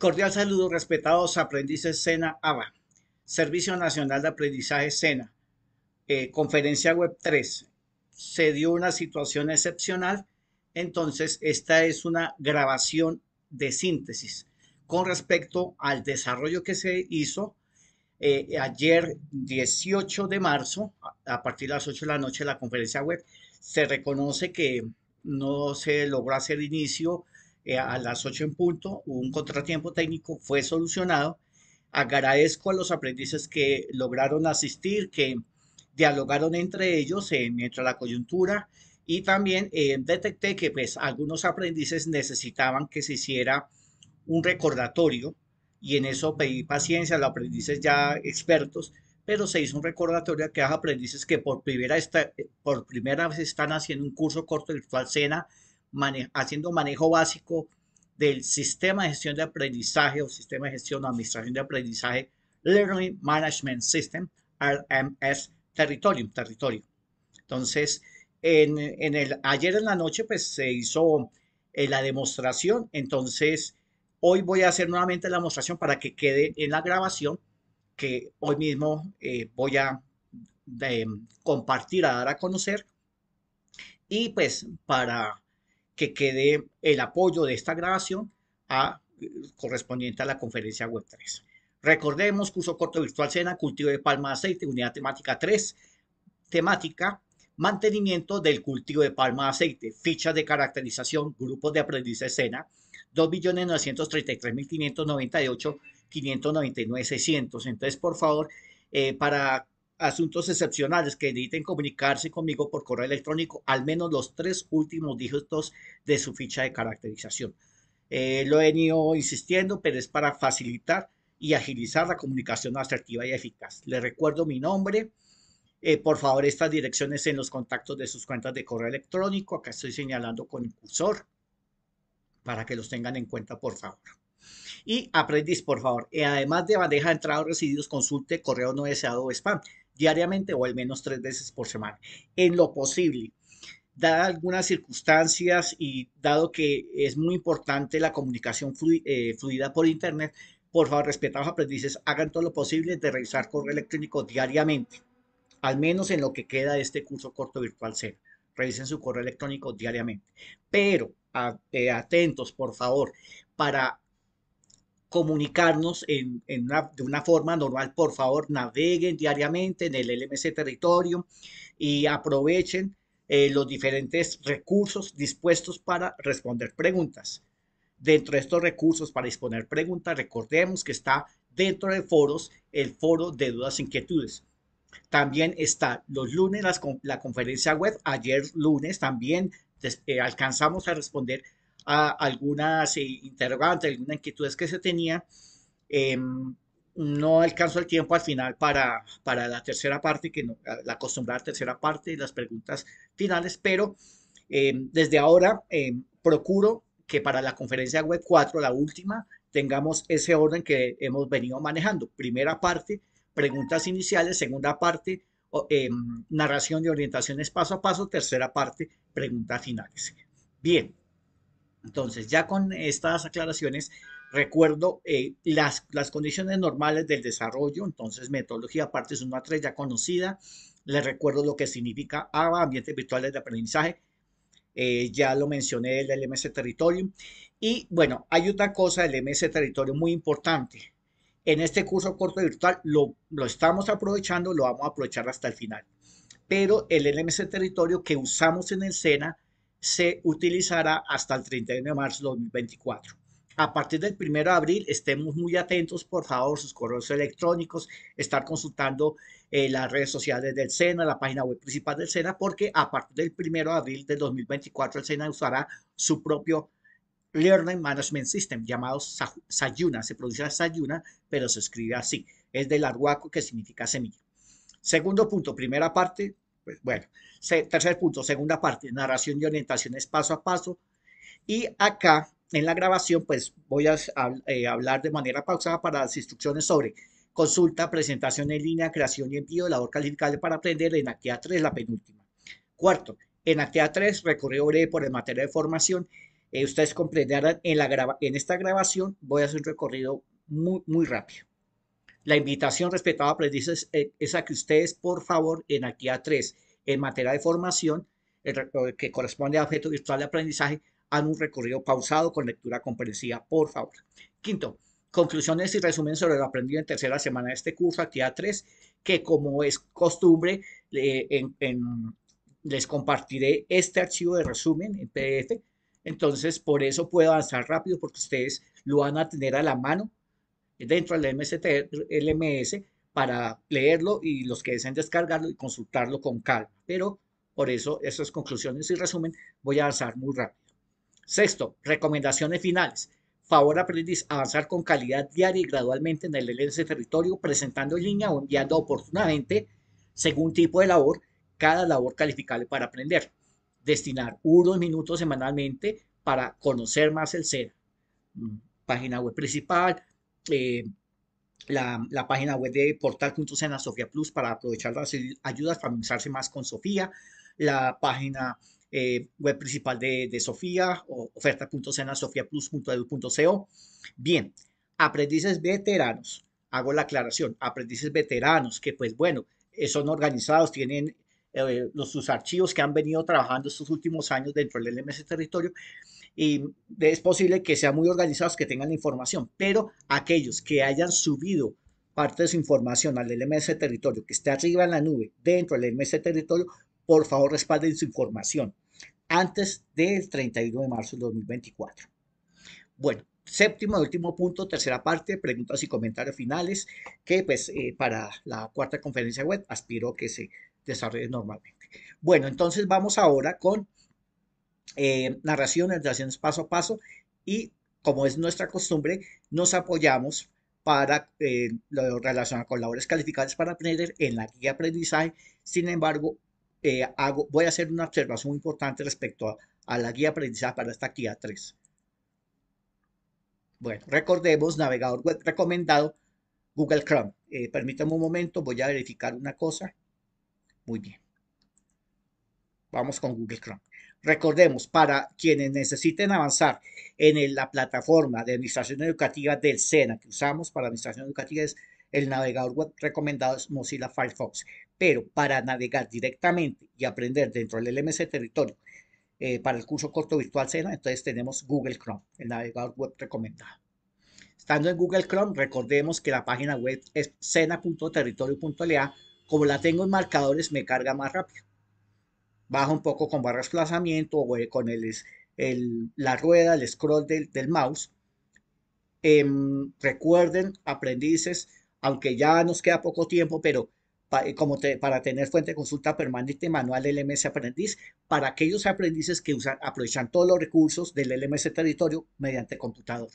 Cordial saludo, respetados aprendices SENA ABA, Servicio Nacional de Aprendizaje SENA, eh, conferencia web 3. Se dio una situación excepcional, entonces esta es una grabación de síntesis con respecto al desarrollo que se hizo eh, ayer 18 de marzo, a partir de las 8 de la noche, la conferencia web. Se reconoce que no se logró hacer inicio eh, a las 8 en punto, un contratiempo técnico, fue solucionado. Agradezco a los aprendices que lograron asistir, que dialogaron entre ellos eh, mientras la coyuntura y también eh, detecté que pues algunos aprendices necesitaban que se hiciera un recordatorio y en eso pedí paciencia a los aprendices ya expertos, pero se hizo un recordatorio a aquellos aprendices que por primera, por primera vez están haciendo un curso corto virtual cena haciendo manejo básico del sistema de gestión de aprendizaje o sistema de gestión o administración de aprendizaje Learning Management System, RMS Territorium, territorio. Entonces, en, en el, ayer en la noche pues se hizo eh, la demostración, entonces hoy voy a hacer nuevamente la demostración para que quede en la grabación que hoy mismo eh, voy a em, compartir, a dar a conocer. Y pues para que quede el apoyo de esta grabación a, eh, correspondiente a la conferencia web 3. Recordemos, curso corto virtual SENA, cultivo de palma de aceite, unidad temática 3, temática mantenimiento del cultivo de palma de aceite, fichas de caracterización, grupos de aprendiz SENA, 2.933.598.599.600. Entonces, por favor, eh, para asuntos excepcionales que necesiten comunicarse conmigo por correo electrónico, al menos los tres últimos dígitos de su ficha de caracterización. Eh, lo he venido insistiendo, pero es para facilitar y agilizar la comunicación asertiva y eficaz. le recuerdo mi nombre. Eh, por favor, estas direcciones en los contactos de sus cuentas de correo electrónico. Acá estoy señalando con el cursor para que los tengan en cuenta, por favor. Y aprendiz, por favor. Eh, además de bandeja de entrada consulte correo no deseado o spam diariamente o al menos tres veces por semana, en lo posible. Dadas algunas circunstancias y dado que es muy importante la comunicación eh, fluida por Internet, por favor, respetados aprendices, hagan todo lo posible de revisar correo electrónico diariamente, al menos en lo que queda de este curso corto virtual cero. Revisen su correo electrónico diariamente. Pero eh, atentos, por favor, para comunicarnos en, en de una forma normal, por favor, naveguen diariamente en el LMC Territorio y aprovechen eh, los diferentes recursos dispuestos para responder preguntas. Dentro de estos recursos para disponer preguntas, recordemos que está dentro de foros el foro de dudas e inquietudes. También está los lunes la conferencia web. Ayer lunes también eh, alcanzamos a responder a algunas eh, interrogantes, algunas inquietudes que se tenía. Em, no alcanzó el tiempo al final para, para la tercera parte, que no, la acostumbrada tercera parte y las preguntas finales, pero em, desde ahora em, procuro que para la conferencia web 4, la última, tengamos ese orden que hemos venido manejando. Primera parte, preguntas iniciales, segunda parte, narración de orientaciones paso a paso, tercera parte, preguntas finales. Bien, entonces, ya con estas aclaraciones, recuerdo eh, las, condiciones normales del desarrollo, entonces metodología aparte es una 3 ya conocida, les recuerdo lo que significa ABA, ambientes virtuales de aprendizaje, eh, ya lo mencioné el LMS Territorio y bueno, hay otra cosa el LMS Territorio muy importante, en este curso corto virtual lo, lo estamos aprovechando, lo vamos a aprovechar hasta el final, pero el LMS Territorio que usamos en el SENA, se utilizará hasta el 31 de marzo de 2024. A partir del 1 de abril, estemos muy atentos, por favor, sus correos electrónicos, estar consultando eh, las redes sociales del SENA, la página web principal del SENA, porque a partir del 1 de abril de 2024, el SENA usará su propio Learning Management System, llamado Sayuna. Se produce Sayuna, pero se escribe así. Es del arhuaco, que significa semilla. Segundo punto, primera parte, pues bueno, tercer punto, segunda parte, narración y orientaciones paso a paso. Y acá en la grabación, pues voy a, eh, hablar de manera pausada para las instrucciones sobre consulta, presentación en línea, creación y envío, labor calificable para aprender en actividad 3, la penúltima. Cuarto, en actividad 3, recorrido breve por el material de formación. Eh, ustedes comprenderán en, la en esta grabación, voy a hacer un recorrido muy, muy rápido. La invitación, respetada, aprendices, pues, eh, es a que ustedes, por favor, en a 3, en materia de formación, que corresponde a objeto virtual de aprendizaje, hagan un recorrido pausado con lectura comprensiva, por favor. Quinto, conclusiones y resumen sobre lo aprendido en tercera semana de este curso, a 3, que como es costumbre, les compartiré este archivo de resumen en PDF. Entonces, por eso puedo avanzar rápido porque ustedes lo van a tener a la mano dentro del MST, LMS para leerlo y los que deseen descargarlo y consultarlo con calma. Pero por eso, esas conclusiones y resumen voy a avanzar muy rápido. Sexto, recomendaciones finales. Favor aprendiz avanzar con calidad diaria y gradualmente en el LMS territorio, presentando línea o enviando oportunamente, según tipo de labor, cada labor calificable para aprender. Destinar unos minutos semanalmente para conocer más el ser mm, Página web principal, eh, la, página web de portal.cenasofiaplus Sofía Plus para aprovechar las ayudas, familiarizarse más con Sofía, la página eh, web principal de, de Sofía, oferta.cenasofiaplus.edu.co. Bien, aprendices veteranos, hago la aclaración, aprendices veteranos que pues bueno, eh, son organizados, tienen eh, los, sus archivos que han venido trabajando estos últimos años dentro del LMS territorio. Y es posible que sean muy organizados, que tengan la información, pero aquellos que hayan subido parte de su información al LMS territorio, que esté arriba en la nube, dentro del LMS territorio, por favor respalden su información antes del 31 de marzo de 2024. Bueno, séptimo y último punto, tercera parte, preguntas y comentarios finales, que pues eh, para la cuarta conferencia web aspiro que se desarrollo normalmente. Bueno, entonces vamos ahora con eh, narraciones de paso a paso y como es nuestra costumbre, nos apoyamos para eh, lo relacionado con labores calificadas para aprender en la guía aprendizaje. Sin embargo, eh, hago, voy a hacer una observación importante respecto a, la guía aprendizaje para esta guía 3. Bueno, recordemos, navegador web recomendado, Google Chrome. Eh, permítame un momento, voy a verificar una cosa. Muy bien. Vamos con Google Chrome. Recordemos, para quienes necesiten avanzar en la plataforma de administración educativa del SENA que usamos para administración educativa es el navegador web recomendado es Mozilla Firefox. Pero para navegar directamente y aprender dentro del LMS territorio eh, para el curso corto virtual SENA, entonces tenemos Google Chrome, el navegador web recomendado. Estando en Google Chrome, recordemos que la página web es sena.territorio.la como la tengo en marcadores, me carga más rápido. Baja un poco con barra de desplazamiento o eh, con la rueda, el scroll del, mouse. Em, recuerden, aprendices, aunque ya nos queda poco tiempo, pero eh, para tener fuente de consulta permanente manual del Aprendiz, para aquellos aprendices que usan, aprovechan todos los recursos del LMS Territorio mediante computador.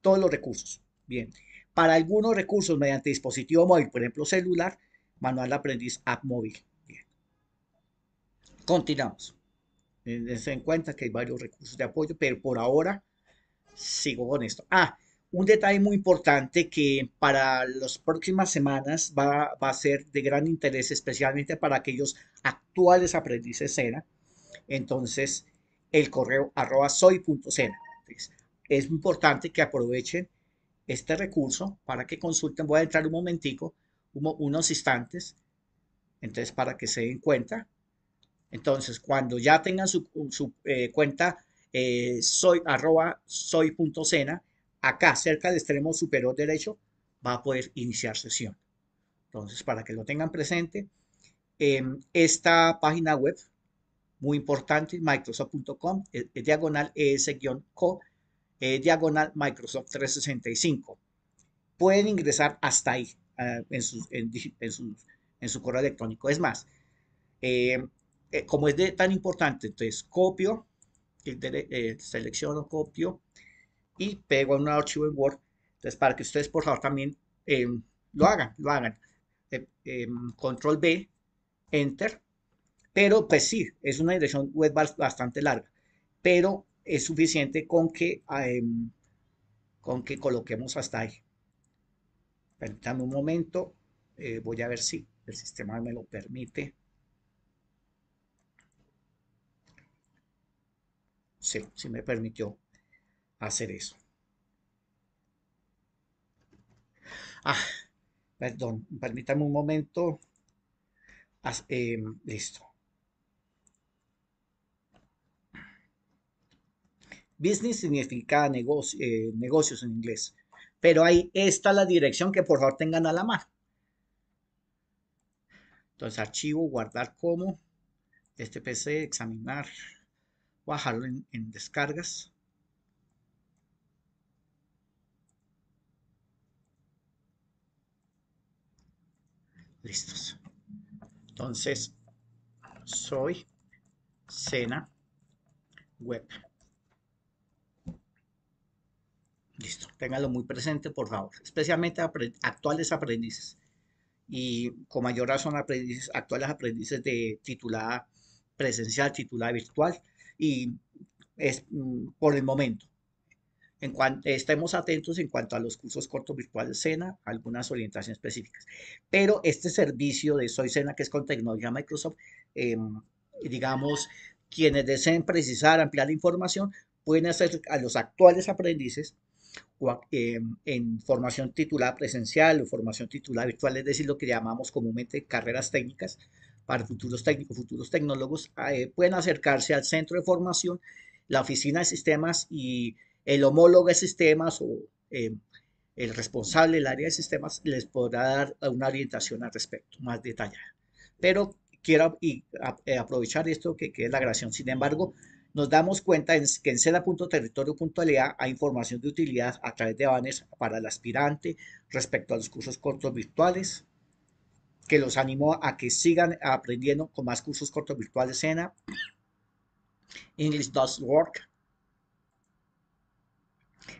Todos los recursos. Bien. Para algunos recursos mediante dispositivo móvil, por ejemplo celular, Manual de Aprendiz App Móvil. Continuamos. Dense en cuenta que hay varios recursos de apoyo, pero por ahora sigo con esto. Ah, un detalle muy importante que para las próximas semanas va, va, a ser de gran interés, especialmente para aquellos actuales aprendices SENA. Entonces, el correo arroba soy.sena. Es importante que aprovechen este recurso para que consulten. Voy a entrar un momentico unos instantes, entonces para que se den cuenta. Entonces, cuando ya tengan su, su eh, cuenta eh, soy arroba soy.cena, acá cerca del extremo superior derecho va a poder iniciar sesión. Entonces, para que lo tengan presente, em, esta página web, muy importante, microsoft.com, eh, diagonal es-co, diagonal Microsoft 365. Pueden ingresar hasta ahí. Ah, en, su, correo electrónico. Es más, eh, eh, como es de, tan importante, entonces copio, eh, selecciono, copio y pego en un archivo en Word. Entonces, para que ustedes, por favor, también lo hagan, lo hagan. control B, Enter. Pero, pues sí, es una dirección web bastante larga. Pero es suficiente con que, ah, em, con que coloquemos hasta ahí. Permítame un momento, eh, voy a ver si el sistema me lo permite. Sí, sí me permitió hacer eso. Ah, perdón, permítame un momento. Ah, em, listo. Business significa negocio, eh, negocios en inglés pero ahí está la dirección que por favor tengan a la mano. Entonces, archivo, guardar como, este PC, examinar, bajarlo en, descargas. Listos. Entonces, soy Cena Web. Ténganlo muy presente, por favor. Especialmente actuales aprendices. Y con mayor razón, aprendices, actuales aprendices de titulada presencial, titulada virtual. Y es mm, por el momento. En estemos atentos en cuanto a los cursos cortos virtuales Sena, algunas orientaciones específicas. Pero este servicio de Soy Sena, que es con tecnología Microsoft, em, digamos, quienes deseen precisar, ampliar la información, pueden hacer a los actuales aprendices o, em, en formación titular presencial o formación titular virtual, es decir, lo que llamamos comúnmente carreras técnicas para futuros técnicos, futuros tecnólogos, eh, pueden acercarse al centro de formación, la oficina de sistemas y el homólogo de sistemas o em, el responsable del área de sistemas les podrá dar una orientación al respecto más detallada. Pero quiero eh, aprovechar esto que, que es la grabación. Sin embargo, nos damos cuenta en, que en seda.territorio.la hay información de utilidad a través de banners para el aspirante respecto a los cursos cortos virtuales, que los animó a que sigan aprendiendo con más cursos cortos virtuales SENA, English Does Work,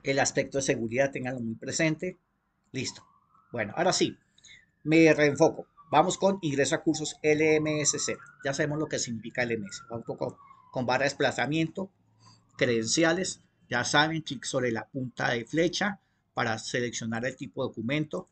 el aspecto de seguridad, tenganlo muy presente. Listo. Bueno, ahora sí, me reenfoco. Vamos con ingreso a cursos LMSC. Ya sabemos lo que significa LMS. poco con barra de desplazamiento, credenciales, ya saben, clic sobre la punta de flecha para seleccionar el tipo de documento.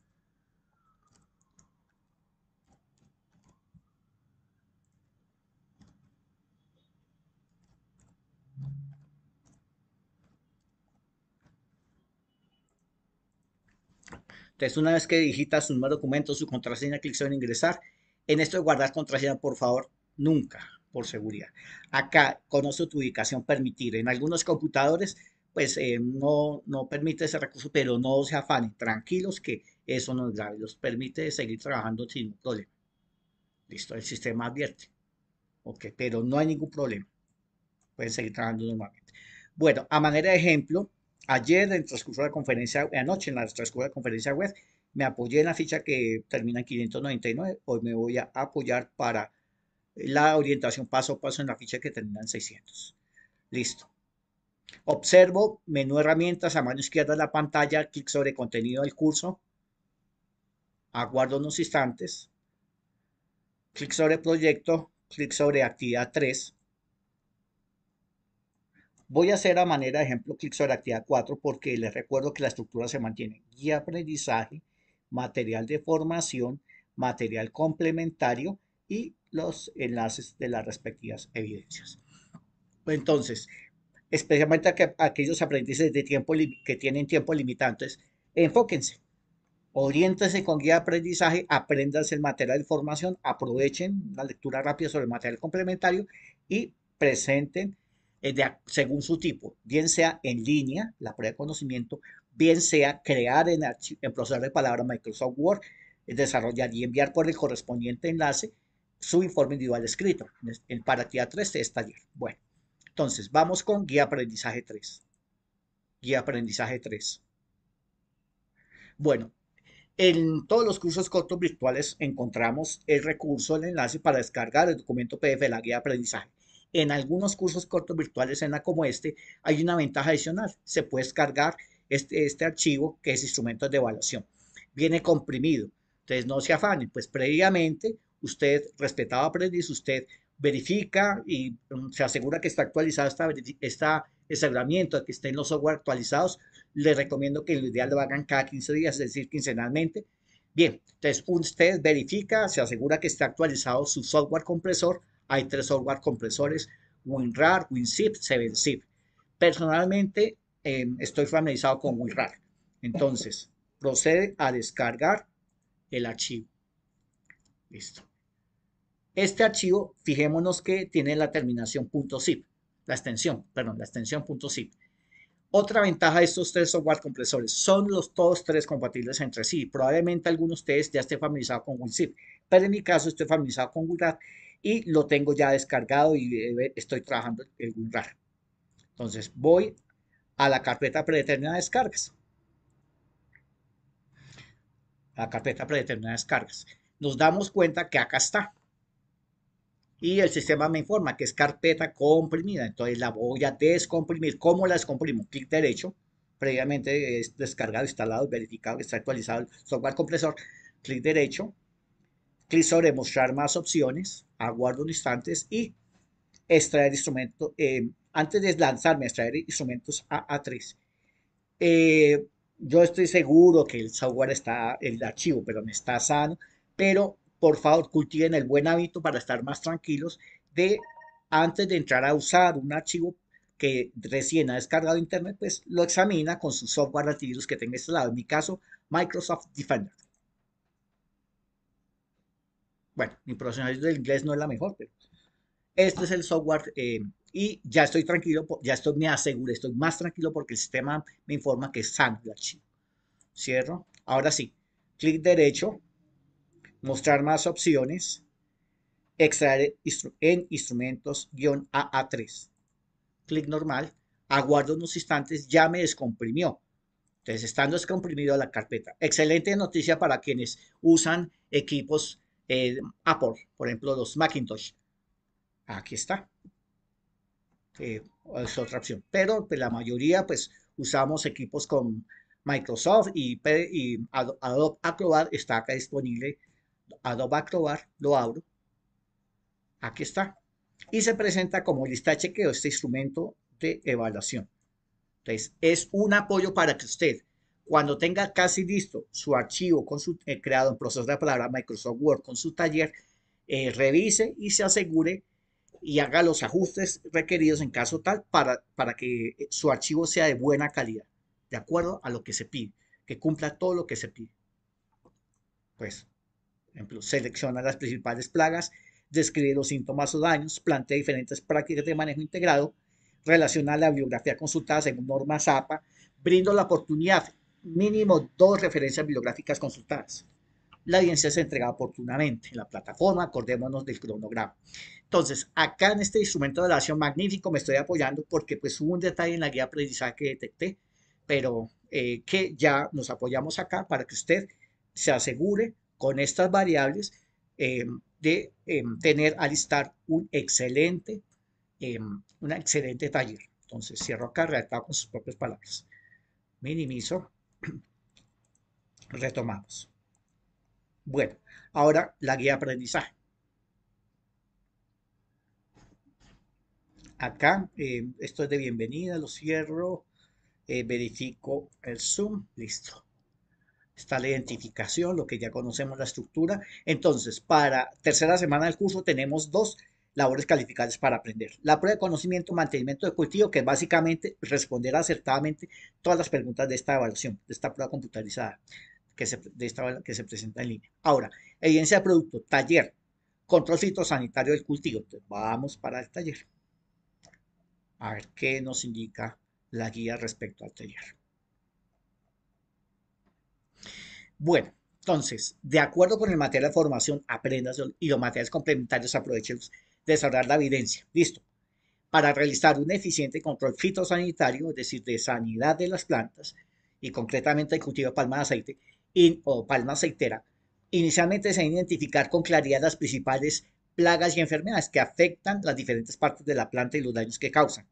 Entonces, una vez que digitas su número de documento, su contraseña, clic sobre ingresar. En esto de guardar contraseña, por favor, nunca, por seguridad. Acá, conozco tu ubicación permitir. En algunos computadores, pues eh, no, no permite ese recurso, pero no se afanen, tranquilos que eso no es grave, los permite seguir trabajando sin problema. Listo, el sistema advierte. Ok, pero no hay ningún problema. Pueden seguir trabajando normalmente. Bueno, a manera de ejemplo, ayer en el transcurso de la conferencia, anoche en la transcurso de la conferencia web, me apoyé en la ficha que termina en 599, hoy me voy a apoyar para la orientación paso a paso en la ficha que termina en 600. Listo. Observo, menú herramientas, a mano izquierda de la pantalla, clic sobre contenido del curso. Aguardo unos instantes. Clic sobre proyecto, clic sobre actividad 3. Voy a hacer a manera de ejemplo clic sobre actividad 4 porque les recuerdo que la estructura se mantiene. Guía aprendizaje, material de formación, material complementario y los enlaces de las respectivas evidencias. Entonces, especialmente aquellos aprendices de tiempo que tienen tiempo limitantes, enfóquense, oriéntense con guía de aprendizaje, apréndanse el material de formación, aprovechen la lectura rápida sobre el material complementario y presenten eh, según su tipo, bien sea en línea, la prueba de conocimiento, bien sea crear en, en procesador de palabra Microsoft Word, desarrollar y enviar por el correspondiente enlace, su informe individual escrito en, para a 3 de este taller. Bueno, entonces vamos con guía aprendizaje 3. Guía aprendizaje 3. Bueno, en todos los cursos cortos virtuales encontramos el recurso, el enlace para descargar el documento PDF de la guía aprendizaje. En algunos cursos cortos virtuales en la como este hay una ventaja adicional. Se puede descargar este, este archivo que es instrumento de evaluación. Viene comprimido. Entonces no se afanen, pues previamente usted respetaba Aprendiz, usted verifica y mm, se asegura que está actualizado esta, esta este aseguramiento, que estén los software actualizados, Le recomiendo que lo ideal lo hagan cada 15 días, es decir, quincenalmente. Bien, entonces usted verifica, se asegura que está actualizado su software compresor. Hay tres software compresores, WinRAR, WinZip, 7zip. Personalmente em, estoy familiarizado con WinRAR. Entonces, procede a descargar el archivo. Listo. Este archivo, fijémonos que tiene la terminación .zip, la extensión, perdón, la extensión .zip. Otra ventaja de estos tres software compresores, son los todos tres compatibles entre sí. Probablemente algunos de ustedes ya esté familiarizado con WinZip, pero en mi caso estoy familiarizado con WinRAR y lo tengo ya descargado y eh, estoy trabajando el WinRAR. Entonces voy a la carpeta predeterminada de descargas. La carpeta predeterminada de descargas. Nos damos cuenta que acá está y el sistema me informa que es carpeta comprimida. Entonces la voy a descomprimir. ¿Cómo la descomprimo? Clic derecho, previamente es descargado, instalado, verificado, está actualizado el software compresor. Clic derecho, clic sobre mostrar más opciones, aguardo un instante y extraer instrumentos. Eh, antes de lanzarme a extraer instrumentos a A3. Eh, yo estoy seguro que el software está, el archivo, pero no está sano, pero por favor cultiven el buen hábito para estar más tranquilos de antes de entrar a usar un archivo que recién ha descargado internet, pues lo examina con su software antivirus que tenga lado. En mi caso, Microsoft Defender. Bueno, mi profesional del inglés no es la mejor, pero este es el software eh, y ya estoy tranquilo, ya estoy, me aseguro, estoy más tranquilo porque el sistema me informa que es sano archivo. Cierro. Ahora sí, clic derecho, mostrar más opciones, extraer en instrumentos-AA3. Clic normal, aguardo unos instantes, ya me descomprimió. Entonces, estando descomprimido la carpeta. Excelente noticia para quienes usan equipos eh, Apple, por ejemplo, los Macintosh. Aquí está. Eh, es otra opción. Pero pues, la mayoría, pues, usamos equipos con Microsoft y, y Adobe Acrobat está acá disponible Adobe Acrobat, lo abro. Aquí está. Y se presenta como lista de chequeo este instrumento de evaluación. Entonces, es un apoyo para que usted, cuando tenga casi listo su archivo con su, eh, creado en proceso de palabra Microsoft Word con su taller, eh, revise y se asegure y haga los ajustes requeridos en caso tal para, para que eh, su archivo sea de buena calidad, de acuerdo a lo que se pide, que cumpla todo lo que se pide. Pues ejemplo, selecciona las principales plagas, describe los síntomas o daños, plantea diferentes prácticas de manejo integrado, relaciona la bibliografía consultada según normas APA, brinda la oportunidad mínimo dos referencias bibliográficas consultadas. La audiencia se entrega oportunamente en la plataforma, acordémonos del cronograma. Entonces, acá en este instrumento de evaluación magnífico me estoy apoyando porque pues hubo un detalle en la guía de aprendizaje que detecté, pero eh, que ya nos apoyamos acá para que usted se asegure con estas variables em, de em, tener alistar un excelente, em, un excelente taller. Entonces cierro acá, redactado con sus propias palabras. Minimizo. Retomamos. Bueno, ahora la guía de aprendizaje. Acá, esto es de bienvenida, lo cierro, eh, verifico el Zoom, listo está la identificación, lo que ya conocemos la estructura. Entonces, para tercera semana del curso tenemos dos labores calificadas para aprender. La prueba de conocimiento, mantenimiento de cultivo, que es básicamente responder acertadamente todas las preguntas de esta evaluación, de esta prueba computarizada que se, esta, que se presenta en línea. Ahora, evidencia de producto, taller, control fitosanitario del cultivo. vamos para el taller. A ver qué nos indica la guía respecto al taller. Bueno, entonces, de acuerdo con el material de formación, aprendas y los materiales complementarios, aprovechemos de desarrollar la evidencia. Listo. Para realizar un eficiente control fitosanitario, es decir, de sanidad de las plantas, y concretamente el cultivo de palma de aceite o palma aceitera, inicialmente se deben identificar con claridad las principales plagas y enfermedades que afectan las diferentes partes de la planta y los daños que causan.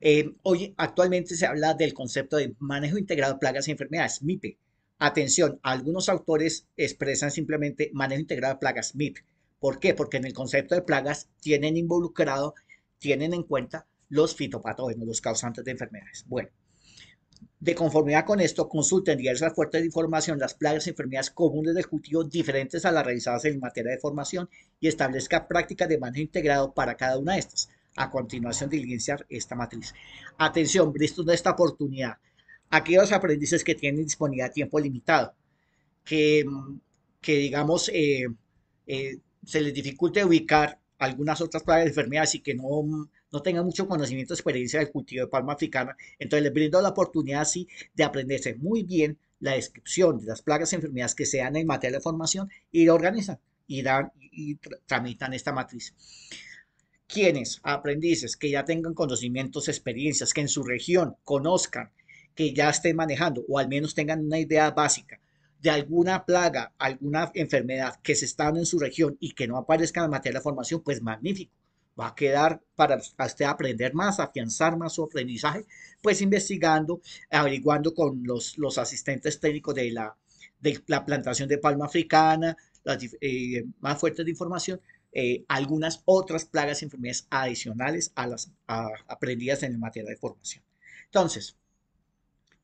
Eh, hoy actualmente se habla del concepto de manejo integrado de plagas y enfermedades, MIPE, Atención, algunos autores expresan simplemente manejo integrado de plagas, MIP. ¿Por qué? Porque en el concepto de plagas tienen involucrado, tienen en cuenta los fitopatógenos, los causantes de enfermedades. Bueno, de conformidad con esto, consulten diversas fuentes de información, las plagas y enfermedades comunes del cultivo diferentes a las realizadas en materia de formación y establezca prácticas de manejo integrado para cada una de estas. A continuación, diligenciar esta matriz. Atención, Bristol, de esta oportunidad aquellos aprendices que tienen disponibilidad tiempo limitado, que, que digamos, eh, eh, se les dificulte ubicar algunas otras plagas de enfermedades y que no, no tengan mucho conocimiento, experiencia del cultivo de palma africana. Entonces les brindo la oportunidad así de aprenderse muy bien la descripción de las plagas y enfermedades que sean en materia de formación y organizan y, dan, y tramitan esta matriz. Quienes, aprendices, que ya tengan conocimientos, experiencias, que en su región conozcan que ya estén manejando o al menos tengan una idea básica de alguna plaga, alguna enfermedad que se está en su región y que no aparezca en materia de formación, pues magnífico. Va a quedar para usted aprender más, afianzar más su aprendizaje, pues investigando, averiguando con los, los asistentes técnicos de la, de la plantación de palma africana, las, eh, más fuertes de información, eh, algunas otras plagas y enfermedades adicionales a las aprendidas en materia de formación. Entonces,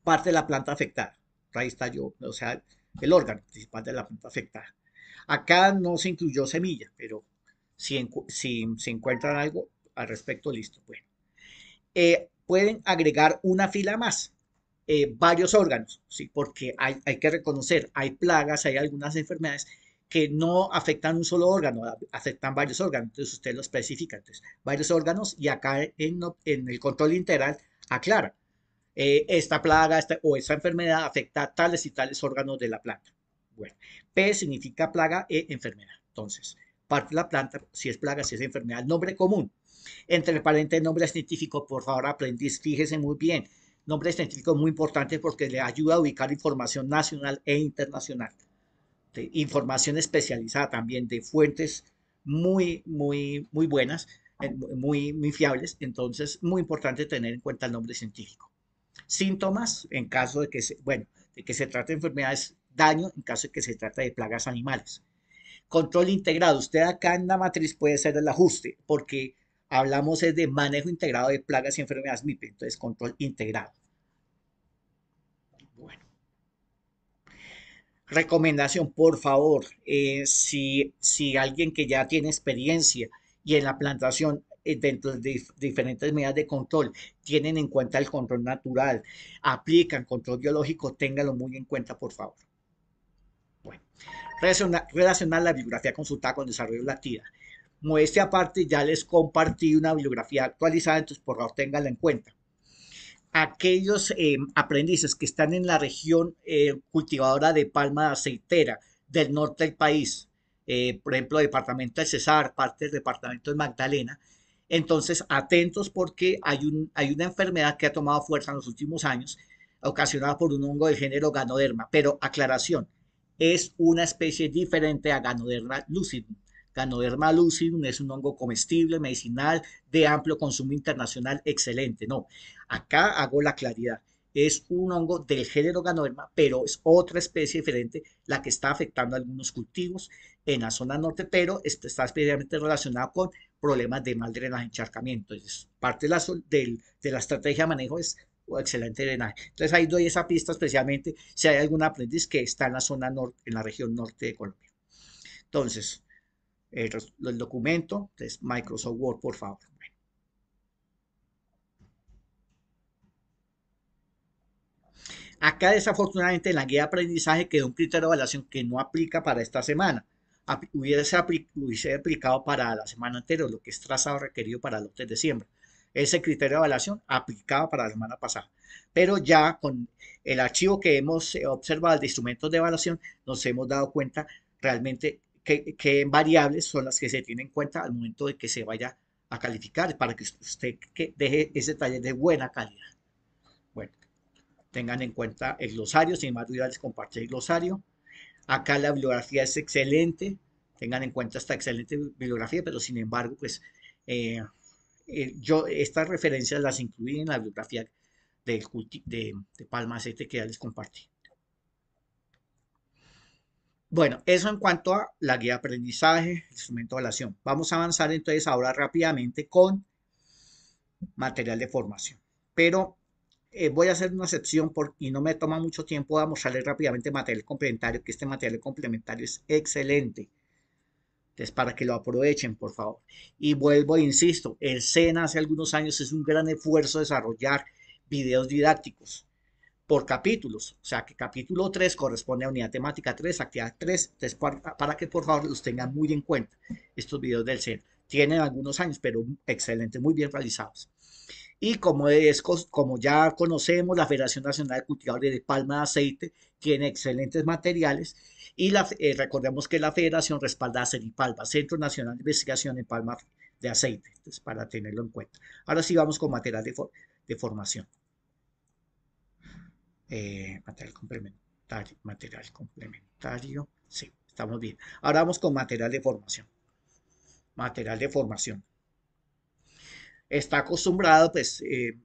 parte de la planta afectada. Ahí está yo, o sea, el órgano principal de la planta afectada. Acá no se incluyó semilla, pero si, si, encuentran algo al respecto, listo. Bueno. Eh, pueden agregar una fila más, eh, varios órganos, ¿sí? porque hay, que reconocer, hay plagas, hay algunas enfermedades que no afectan un solo órgano, afectan varios órganos, entonces usted lo especifica, entonces varios órganos y acá en, en el control integral aclara, eh, esta plaga o esta enfermedad afecta a tales y tales órganos de la planta. Bueno, P significa plaga e enfermedad. Entonces, parte de la planta, si es plaga, si es enfermedad, nombre común. Entre paréntesis, nombre científico, por favor, aprendiz, fíjese muy bien. Nombre científico muy importante porque le ayuda a ubicar información nacional e internacional. información especializada también de fuentes muy, muy, muy buenas, eh, muy, muy fiables. Entonces, muy importante tener en cuenta el nombre científico. Síntomas en caso de que se, bueno, de que se trate de enfermedades, daño en caso de que se trate de plagas animales. Control integrado. Usted acá en la matriz puede hacer el ajuste porque hablamos es de manejo integrado de plagas y enfermedades MIP, entonces control integrado. Bueno. Recomendación, por favor, eh, si, si alguien que ya tiene experiencia y en la plantación dentro de diferentes medidas de control, tienen en cuenta el control natural, aplican control biológico, ténganlo muy en cuenta, por favor. Bueno, relacionar, la bibliografía consultada con desarrollo de la este aparte, ya les compartí una bibliografía actualizada, entonces por favor ténganla en cuenta aquellos em, aprendices que están en la región eh, cultivadora de palma aceitera del norte del país, eh, por ejemplo, departamento del Cesar, parte del departamento de Magdalena, entonces, atentos porque hay, un, hay una enfermedad que ha tomado fuerza en los últimos años, ocasionada por un hongo del género Ganoderma. Pero aclaración, es una especie diferente a Ganoderma lucidum. Ganoderma lucidum es un hongo comestible, medicinal, de amplio consumo internacional, excelente. No, acá hago la claridad. Es un hongo del género Ganoderma, pero es otra especie diferente la que está afectando algunos cultivos en la zona norte, pero está especialmente relacionada con problemas de mal drenaje, encharcamiento. Entonces, parte de la, la estrategia de manejo es oh, excelente drenaje. Entonces ahí doy esa pista especialmente si hay algún aprendiz que está en la zona norte, en la región norte de Colombia. Entonces, el, documento es Microsoft Word, por favor. Acá desafortunadamente en la guía de aprendizaje quedó un criterio de evaluación que no aplica para esta semana hubiese, aplicado para la semana anterior, lo que es trazado requerido para el lotes de diciembre. Ese criterio de evaluación aplicado para la semana pasada. Pero ya con el archivo que hemos eh, observado de instrumentos de evaluación, nos hemos dado cuenta realmente qué, variables son las que se tienen en cuenta al momento de que se vaya a calificar para que usted deje ese taller de buena calidad. Bueno, tengan en cuenta el glosario, sin más dudas, les compartí el glosario. Acá la bibliografía es excelente, tengan en cuenta esta excelente bibliografía, pero sin embargo, pues eh, eh, yo estas referencias las incluí en la bibliografía de, de, de este que ya les compartí. Bueno, eso en cuanto a la guía de aprendizaje, instrumento de evaluación. Vamos a avanzar entonces ahora rápidamente con material de formación. Pero eh, voy a hacer una excepción y no me toma mucho tiempo a mostrarles rápidamente material complementario, que este material complementario es excelente. Entonces, para que lo aprovechen, por favor. Y vuelvo e insisto, el SENA hace algunos años es un gran esfuerzo desarrollar videos didácticos por capítulos. O sea, que capítulo 3 corresponde a unidad temática 3, actividad 3. Entonces, para, para que por favor los tengan muy en cuenta estos videos del SENA. Tienen algunos años, pero excelentes, muy bien realizados. Y como, es, como ya conocemos, la Federación Nacional de Cultivadores de Palma de Aceite tiene excelentes materiales y la, eh, recordemos que la federación respalda a Palma Centro Nacional de Investigación en Palma de Aceite, para tenerlo en cuenta. Ahora sí vamos con material de, formación. Eh, material complementario, material complementario, sí, estamos bien. Ahora vamos con material de formación. Material de formación está acostumbrado, pues, eh,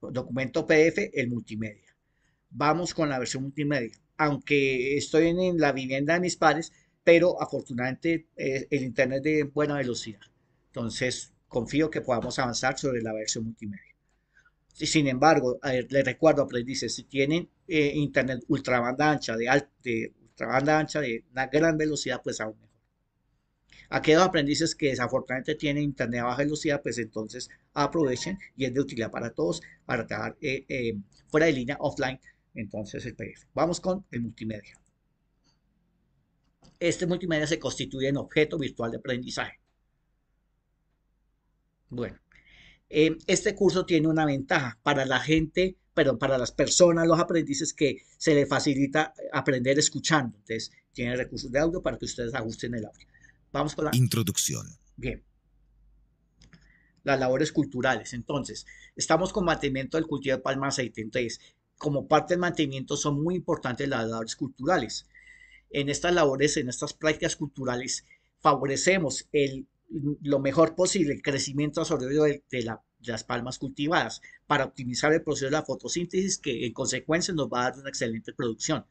documento PDF, el multimedia. Vamos con la versión multimedia. Aunque estoy en, la vivienda de mis padres, pero afortunadamente eh, el Internet de buena velocidad. Entonces, confío que podamos avanzar sobre la versión multimedia. Sin embargo, les recuerdo aprendices, si tienen eh, Internet ultra banda ancha, de, alta, de ultra banda ancha, de una gran velocidad, pues aún Aquellos aprendices que desafortunadamente tienen internet a baja velocidad, pues entonces aprovechen y es de utilidad para todos para trabajar eh, eh, fuera de línea offline. Entonces el PDF. Vamos con el multimedia. Este multimedia se constituye en objeto virtual de aprendizaje. Bueno, eh, este curso tiene una ventaja para la gente, perdón, para las personas, los aprendices que se les facilita aprender escuchando. Entonces, tiene recursos de audio para que ustedes ajusten el audio. Vamos con la introducción. Bien. Las labores culturales. Entonces, estamos con mantenimiento del cultivo de palma aceite. Entonces, como parte del mantenimiento son muy importantes las labores culturales. En estas labores, en estas prácticas culturales, favorecemos el, lo mejor posible el crecimiento absorbido de, de, las palmas cultivadas para optimizar el proceso de la fotosíntesis que en consecuencia nos va a dar una excelente producción.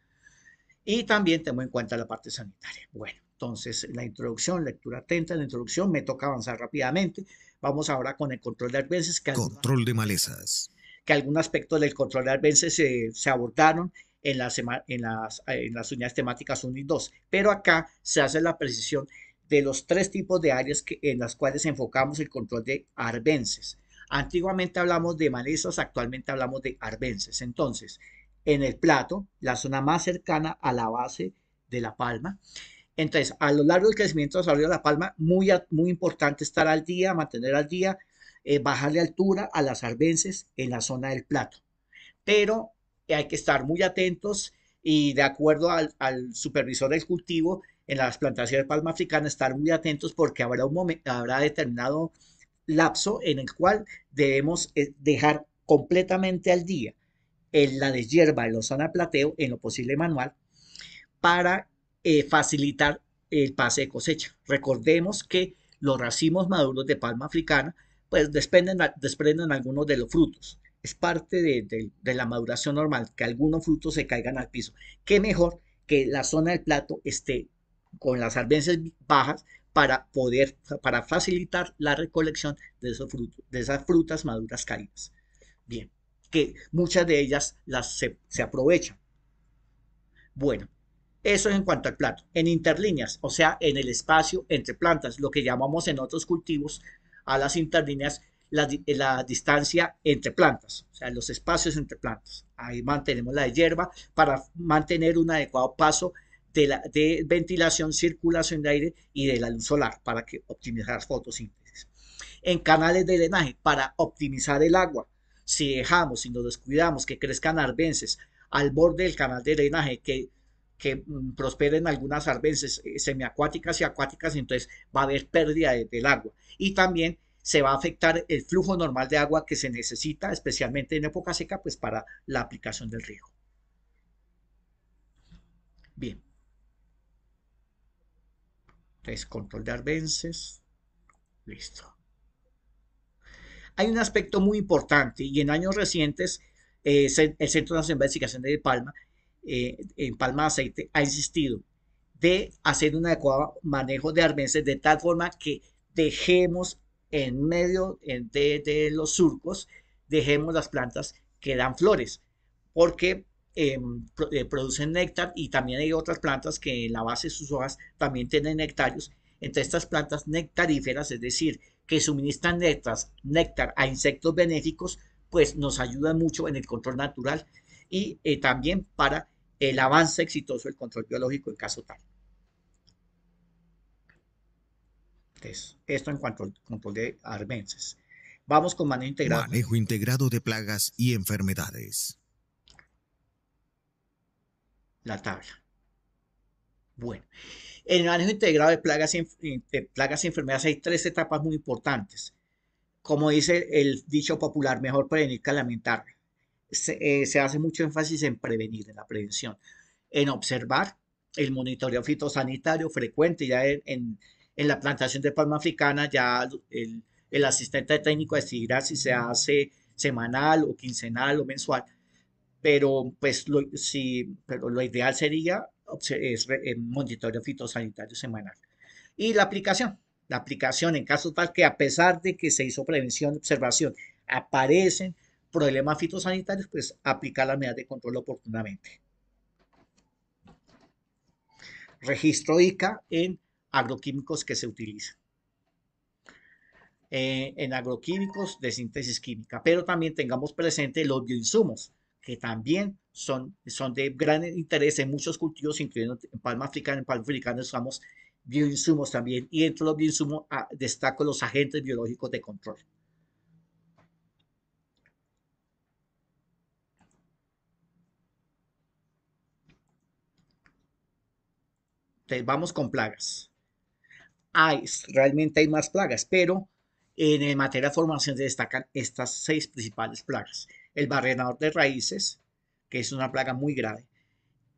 Y también tenemos en cuenta la parte sanitaria. Bueno, entonces, la introducción, lectura atenta, la introducción, me toca avanzar rápidamente. Vamos ahora con el control de arbences. Que control de malezas. Que algún aspecto del control de arbences eh, se, abordaron en las, en, eh, las, en las unidades temáticas 1 y 2. Pero acá se hace la precisión de los tres tipos de áreas que, en las cuales enfocamos el control de arbences. Antiguamente hablamos de malezas, actualmente hablamos de arbences. Entonces, en el plato, la zona más cercana a la base de la palma, entonces, a lo largo del crecimiento de desarrollo de la palma, muy, muy importante estar al día, mantener al día, eh, bajar bajarle altura a las arbences en la zona del plato. Pero hay que estar muy atentos y de acuerdo al, supervisor del cultivo en las plantaciones de palma africana, estar muy atentos porque habrá, un momento, habrá determinado lapso en el cual debemos eh, dejar completamente al día en la zona de plateo en lo posible manual para eh, facilitar el pase de cosecha. Recordemos que los racimos maduros de palma africana pues desprenden, algunos de los frutos. Es parte de, la maduración normal, que algunos frutos se caigan al piso. Qué mejor que la zona del plato esté con las arbences bajas para poder, para facilitar la recolección de, esos frutos, de esas frutas maduras caídas. Bien, que muchas de ellas las se aprovechan. Bueno, eso es en cuanto al plato. En interlíneas, o sea, en el espacio entre plantas, lo que llamamos en otros cultivos a las interlíneas la, la, distancia entre plantas, o sea, los espacios entre plantas. Ahí mantenemos la de hierba para mantener un adecuado paso de, ventilación, circulación de aire y de la luz solar para que optimizar fotosíntesis. En canales de drenaje, para optimizar el agua. Si dejamos, si nos descuidamos que crezcan arbences al borde del canal de drenaje, que que mm, prosperen algunas arbences eh, semiacuáticas y acuáticas, entonces va a haber pérdida del agua. Y también se va a afectar el flujo normal de agua que se necesita, especialmente en época seca, pues para la aplicación del riego. Bien. Entonces, control de arbences. Listo. Hay un aspecto muy importante y en años recientes eh, el Centro Nacional de Investigación de Palma eh, en Palma de Aceite ha insistido, de hacer un adecuado manejo de arbences de tal forma que dejemos en medio de, los surcos, dejemos las plantas que dan flores, porque em, eh, producen néctar y también hay otras plantas que en la base de sus hojas también tienen nectarios. Entre estas plantas nectaríferas, es decir, que suministran néctar a insectos benéficos, pues nos ayuda mucho en el control natural y eh, también para el avance exitoso del control biológico en caso tal. esto en cuanto al control de armences. Vamos con manejo integrado. Manejo integrado de plagas y enfermedades. La tabla. Bueno, en el manejo integrado de plagas y, eh, de plagas y enfermedades hay tres etapas muy importantes. Como dice el dicho popular, mejor prevenir que lamentar. Eh, se, hace mucho énfasis en prevenir, en la prevención, en observar el monitoreo fitosanitario frecuente, ya en, la plantación de palma africana, ya el, asistente técnico decidirá si se hace semanal o quincenal o mensual, pero pues lo, pero lo ideal sería es, eh, monitoreo fitosanitario semanal. Y la aplicación, la aplicación en caso tal que a pesar de que se hizo prevención, observación, aparecen problemas fitosanitarios, pues aplicar la medida de control oportunamente. Registro ICA en agroquímicos que se utilizan. Eh, en agroquímicos de síntesis química, pero también tengamos presente los bioinsumos, que también son, son de gran interés en muchos cultivos, incluyendo en palma africana, en palma africana usamos bioinsumos también, y dentro de los bioinsumos ah, destaco los agentes biológicos de control. vamos con plagas. Hay, realmente hay más plagas, pero en materia de formación se destacan estas seis principales plagas. El barrenador de raíces, que es una plaga muy grave.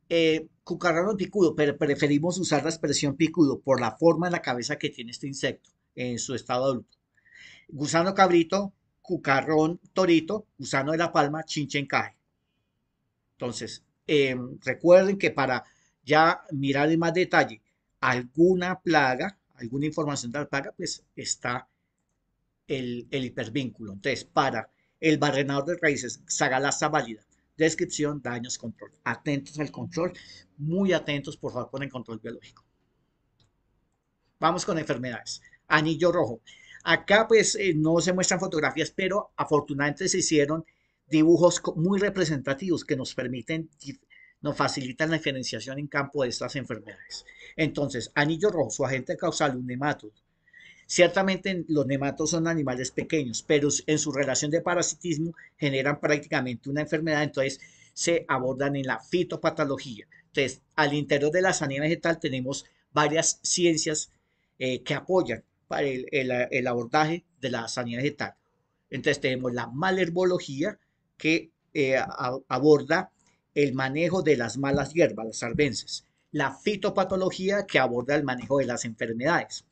Eh, cucarrón picudo, pero preferimos usar la expresión picudo por la forma en la cabeza que tiene este insecto en su estado adulto. Gusano cabrito, cucarrón torito, gusano de la palma, chinche encaje. Entonces, em, recuerden que para ya mirar en más detalle alguna plaga, alguna información de la plaga, pues está el, hipervínculo. Entonces, para el barrenador de raíces, Sagalaza válida, descripción, daños, control. Atentos al control, muy atentos por favor con el control biológico. Vamos con enfermedades. Anillo rojo. Acá pues eh, no se muestran fotografías, pero afortunadamente se hicieron dibujos muy representativos que nos permiten nos facilitan la diferenciación en campo de estas enfermedades. Entonces, anillo rojo, su agente causal, un nematodo. Ciertamente los nematos son animales pequeños, pero en su relación de parasitismo generan prácticamente una enfermedad, entonces se abordan en la fitopatología. Entonces, al interior de la sanidad vegetal tenemos varias ciencias eh, que apoyan el, abordaje de la sanidad vegetal. Entonces tenemos la malherbología que eh, aborda el manejo de las malas hierbas, las arbences. la fitopatología que aborda el manejo de las enfermedades.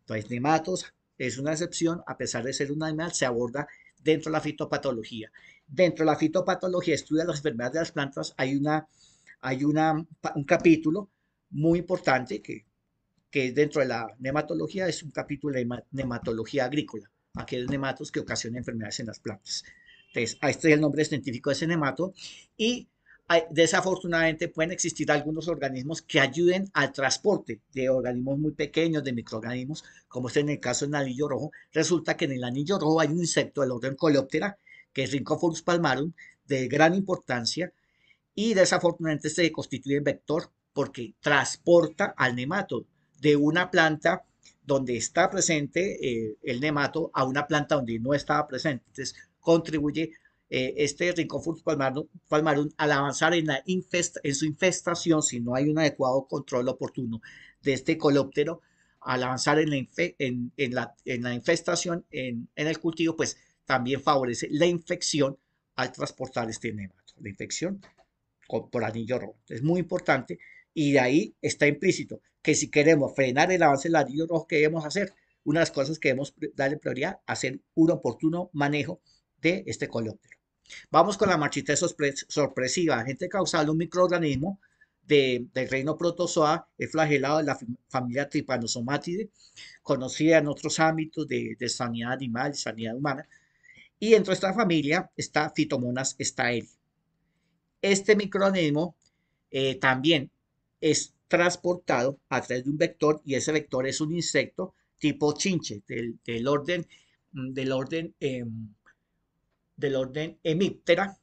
Entonces, nematos es una excepción, a pesar de ser un animal, se aborda dentro de la fitopatología. Dentro de la fitopatología estudia las enfermedades de las plantas, hay, una, hay una, un capítulo muy importante que, que dentro de la nematología es un capítulo de nematología agrícola, aquellos nematos que ocasionan enfermedades en las plantas. Entonces, este es el nombre científico de ese nemato y desafortunadamente pueden existir algunos organismos que ayuden al transporte de organismos muy pequeños, de microorganismos, como es en el caso del anillo rojo. Resulta que en el anillo rojo hay un insecto del orden Coleoptera, que es Rhynchophorus palmarum, de gran importancia, y desafortunadamente se constituye en vector porque transporta al nemato de una planta donde está presente eh, el nemato a una planta donde no estaba presente. Entonces, contribuye eh, este rincón, Palmarón al avanzar en, la infest, en su infestación, si no hay un adecuado control oportuno de este colóptero al avanzar en la, en, la, en la, infestación en, el cultivo, pues también favorece la infección al transportar este nemato, la infección por anillo rojo. Es muy importante y de ahí está implícito que si queremos frenar el avance del anillo rojo, ¿qué debemos hacer? Una de las cosas que debemos darle prioridad, hacer un oportuno manejo de este colóptero Vamos con la marchita sorpresiva, agente causal un microorganismo del reino protozoa, es flagelado de la familia tripanosomátide, conocida en otros ámbitos de, sanidad animal sanidad humana. Y dentro de esta familia está Phytomonas staeri. Este microorganismo eh, también es transportado a través de un vector y ese vector es un insecto tipo chinche del, orden, del orden mm, em, del orden Hemiptera,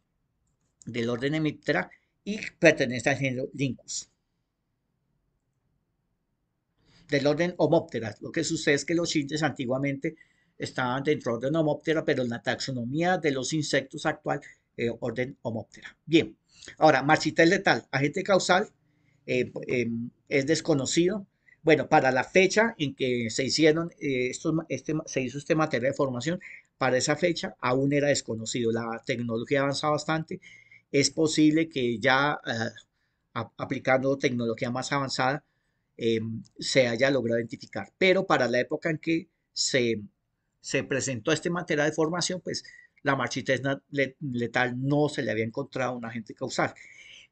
del orden Hemiptera y pertenece al género Lincus. Del orden Homoptera. Lo que sucede es que los chintes antiguamente estaban dentro del orden Homoptera, pero en la taxonomía de los insectos actual, eh, orden Homoptera. Bien, ahora, marchita letal, agente causal, eh, em, es desconocido. Bueno, para la fecha en que se hicieron eh, estos, este se hizo este material de formación, para esa fecha aún era desconocido. La tecnología avanza bastante. Es posible que ya eh, aplicando tecnología más avanzada em, se haya logrado identificar. Pero para la época en que se, se presentó este material de formación, pues la es letal no se le había encontrado un agente causal.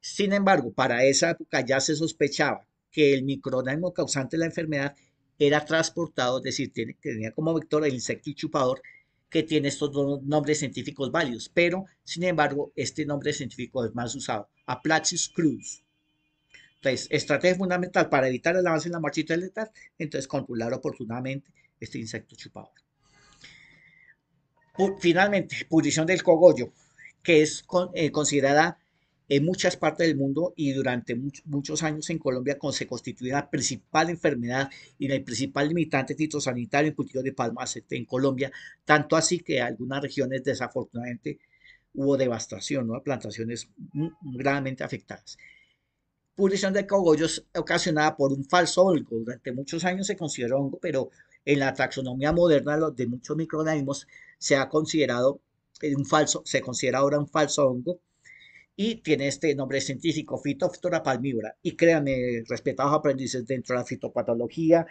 Sin embargo, para esa época ya se sospechaba que el microorganismo causante de la enfermedad era transportado, es decir, tenía como vector el insecto chupador que tiene estos dos nombres científicos válidos, pero sin embargo este nombre científico es más usado, Aplaxis cruz. Entonces, estrategia fundamental para evitar el avance en la marchita del letal, entonces controlar oportunamente este insecto chupador. Finalmente, pudrición del cogollo, que es eh, considerada en muchas partes del mundo y durante muchos años en Colombia con, se constituye la principal enfermedad y el principal limitante fitosanitario en cultivos de palma en Colombia, tanto así que algunas regiones desafortunadamente hubo devastación, ¿no? plantaciones gravemente afectadas. Pudrición de cogollos ocasionada por un falso hongo. Durante muchos años se consideró hongo, pero en la taxonomía moderna de muchos microorganismos se ha considerado eh, un falso, se considera ahora un falso hongo y tiene este nombre científico, Phytophthora palmibra. Y créanme, respetados aprendices, dentro de la fitopatología,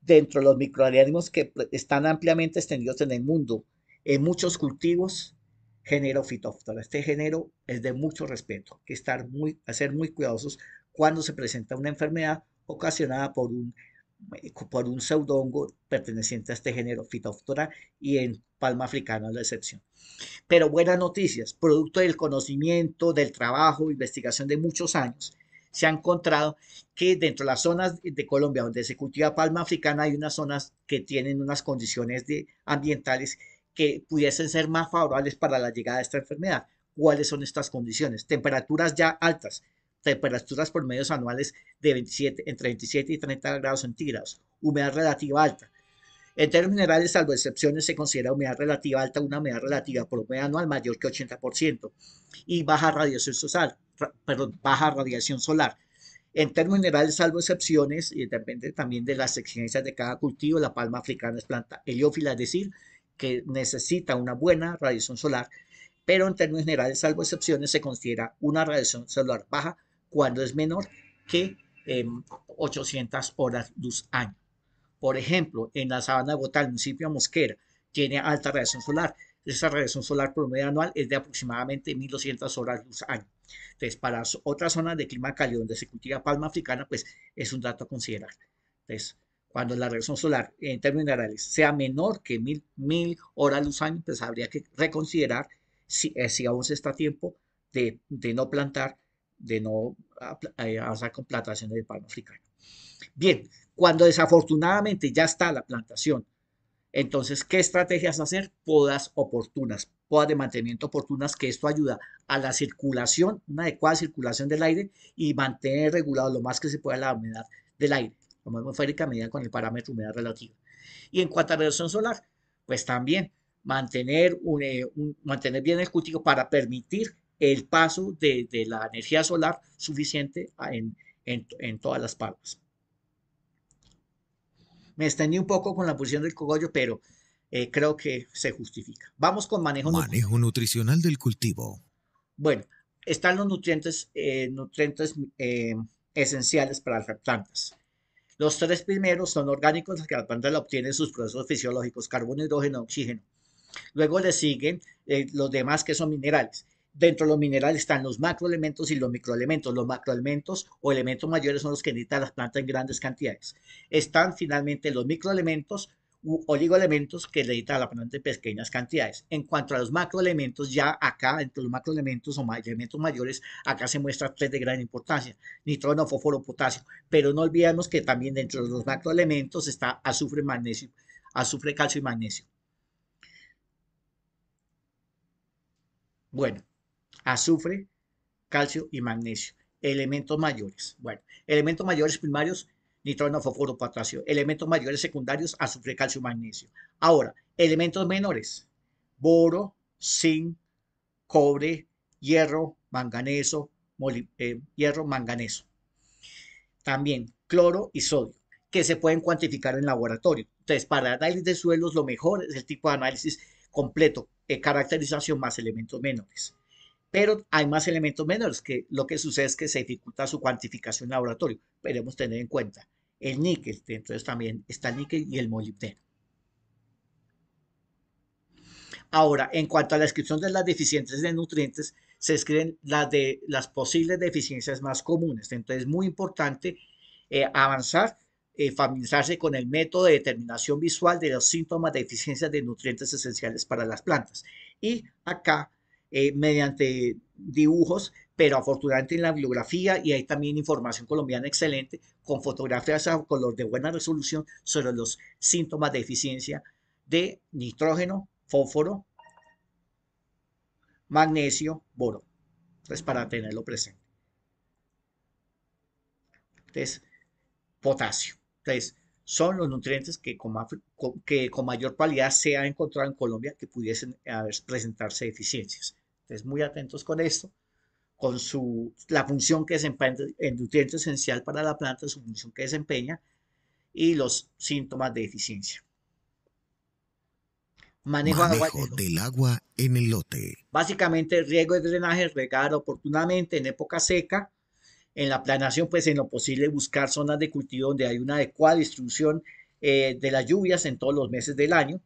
dentro de los microorganismos que están ampliamente extendidos en el mundo, en muchos cultivos, género Phytophthora. Este género es de mucho respeto, que estar muy, a ser muy cuidadosos cuando se presenta una enfermedad ocasionada por un eh, por un pseudongo perteneciente a este género Phytophthora y en palma africana la excepción. Pero buenas noticias, producto del conocimiento, del trabajo, investigación de muchos años, se ha encontrado que dentro de las zonas de Colombia donde se cultiva palma africana hay unas zonas que tienen unas condiciones ambientales que pudiesen ser más favorables para la llegada de esta enfermedad. ¿Cuáles son estas condiciones? Temperaturas ya altas, temperaturas por medios anuales de 27, entre 27 y 30 grados centígrados, humedad relativa alta. En términos generales, salvo excepciones, se considera humedad relativa alta una humedad relativa por humedad anual mayor que 80% y baja radiación, solar, baja radiación solar. En términos generales, salvo excepciones, y depende también de las exigencias de cada cultivo, la palma africana es planta heliófila, es decir, que necesita una buena radiación solar, pero en términos generales, salvo excepciones, se considera una radiación solar baja cuando es menor que 800 em, horas luz año. Por ejemplo, en la sabana de Bogotá, el municipio de Mosquera tiene alta radiación solar. Esa radiación solar promedio anual es de aproximadamente 1200 horas luz año. Entonces, para otras zonas de clima cálido donde se cultiva palma africana, pues es un dato a considerar. Entonces, cuando la radiación solar en términos generales sea menor que 1000, horas luz año, pues habría que reconsiderar si, eh, si aún se está a tiempo de, de no plantar de no ah, eh, avanzar con plantaciones de palma africano. Bien, cuando desafortunadamente ya está la plantación, entonces, ¿qué estrategias hacer? Podas oportunas, podas de mantenimiento oportunas, que esto ayuda a la circulación, una adecuada circulación del aire y mantener regulado lo más que se pueda la humedad del aire, como atmosférica medida con el parámetro humedad relativa. Y en cuanto a radiación solar, pues también mantener, eh, un, mantener bien el cultivo para permitir el paso de, la energía solar suficiente en, todas las palmas. Me extendí un poco con la posición del cogollo, pero eh, creo que se justifica. Vamos con manejo, manejo nutricional del cultivo. Bueno, están los nutrientes, eh, nutrientes eh, esenciales para las plantas. Los tres primeros son orgánicos, que la planta obtiene en sus procesos fisiológicos, carbono, hidrógeno, oxígeno. Luego le siguen los demás que son minerales. Dentro de los minerales están los macroelementos y los microelementos. Los macroelementos o elementos mayores son los que necesitan las plantas en grandes cantidades. Están finalmente los microelementos u oligoelementos que necesita la planta en pequeñas cantidades. En cuanto a los macroelementos, ya acá, entre los macroelementos o elementos mayores, acá se muestra tres de gran importancia, nitrógeno, fósforo, potasio. Pero no olvidemos que también dentro de los macroelementos está azufre, magnesio, azufre, calcio y magnesio. Bueno, azufre, calcio y magnesio. Elementos mayores. Bueno, elementos mayores primarios, nitrógeno, fósforo, potasio. Elementos mayores secundarios, azufre, calcio, magnesio. Ahora, elementos menores. Boro, zinc, cobre, hierro, manganeso, eh, hierro, manganeso. También cloro y sodio, que se pueden cuantificar en laboratorio. Entonces, para análisis de suelos, lo mejor es el tipo de análisis completo, eh, caracterización más elementos menores pero hay más elementos menores, que lo que sucede es que se dificulta su cuantificación en laboratorio, pero tener en cuenta el níquel, entonces también está el níquel y el molibdeno. Ahora, en cuanto a la descripción de las deficiencias de nutrientes, se escriben las, de, las posibles deficiencias más comunes. Entonces, es muy importante eh, avanzar, eh, familiarizarse con el método de determinación visual de los síntomas de deficiencias de nutrientes esenciales para las plantas. Y acá eh, mediante dibujos, pero afortunadamente en la bibliografía y hay también información colombiana excelente con fotografías a color de buena resolución sobre los síntomas de deficiencia de nitrógeno, fósforo, magnesio, boro. Entonces, para tenerlo presente. Entonces, potasio. Entonces, son los nutrientes que con, mayor calidad se han encontrado en Colombia que pudiesen presentarse deficiencias. Entonces, muy atentos con esto, con su, la función que desempeña, el nutriente esencial para la planta, su función que desempeña y los síntomas de deficiencia. Manejo, del agua en el lote. Básicamente, riego y drenaje, regar oportunamente en época seca. En la planación, pues en lo posible buscar zonas de cultivo donde hay una adecuada distribución eh, de las lluvias en todos los meses del año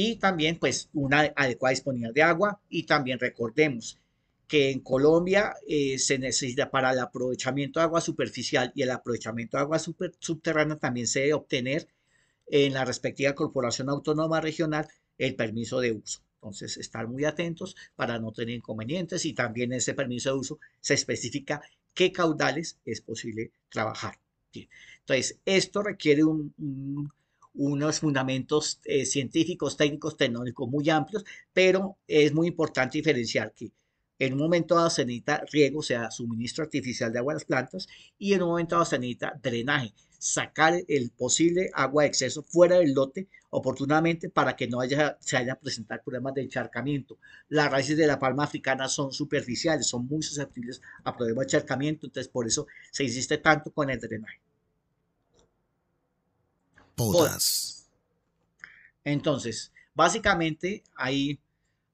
y también pues una adecuada disponibilidad de agua y también recordemos que en Colombia eh, se necesita para el aprovechamiento de agua superficial y el aprovechamiento de agua subterránea también se debe obtener en la respectiva corporación autónoma regional el permiso de uso. Entonces, estar muy atentos para no tener inconvenientes y también ese permiso de uso se especifica qué caudales es posible trabajar. Entonces, esto requiere un unos fundamentos eh, científicos, técnicos, tecnológicos muy amplios, pero es muy importante diferenciar que en un momento dado se necesita riego, o sea, suministro artificial de agua a las plantas, y en un momento dado se necesita drenaje, sacar el posible agua de exceso fuera del lote oportunamente para que no haya, se haya presentar problemas de encharcamiento. Las raíces de la palma africana son superficiales, son muy susceptibles a problemas de encharcamiento, entonces por eso se insiste tanto con el drenaje. Podas. Entonces, básicamente hay,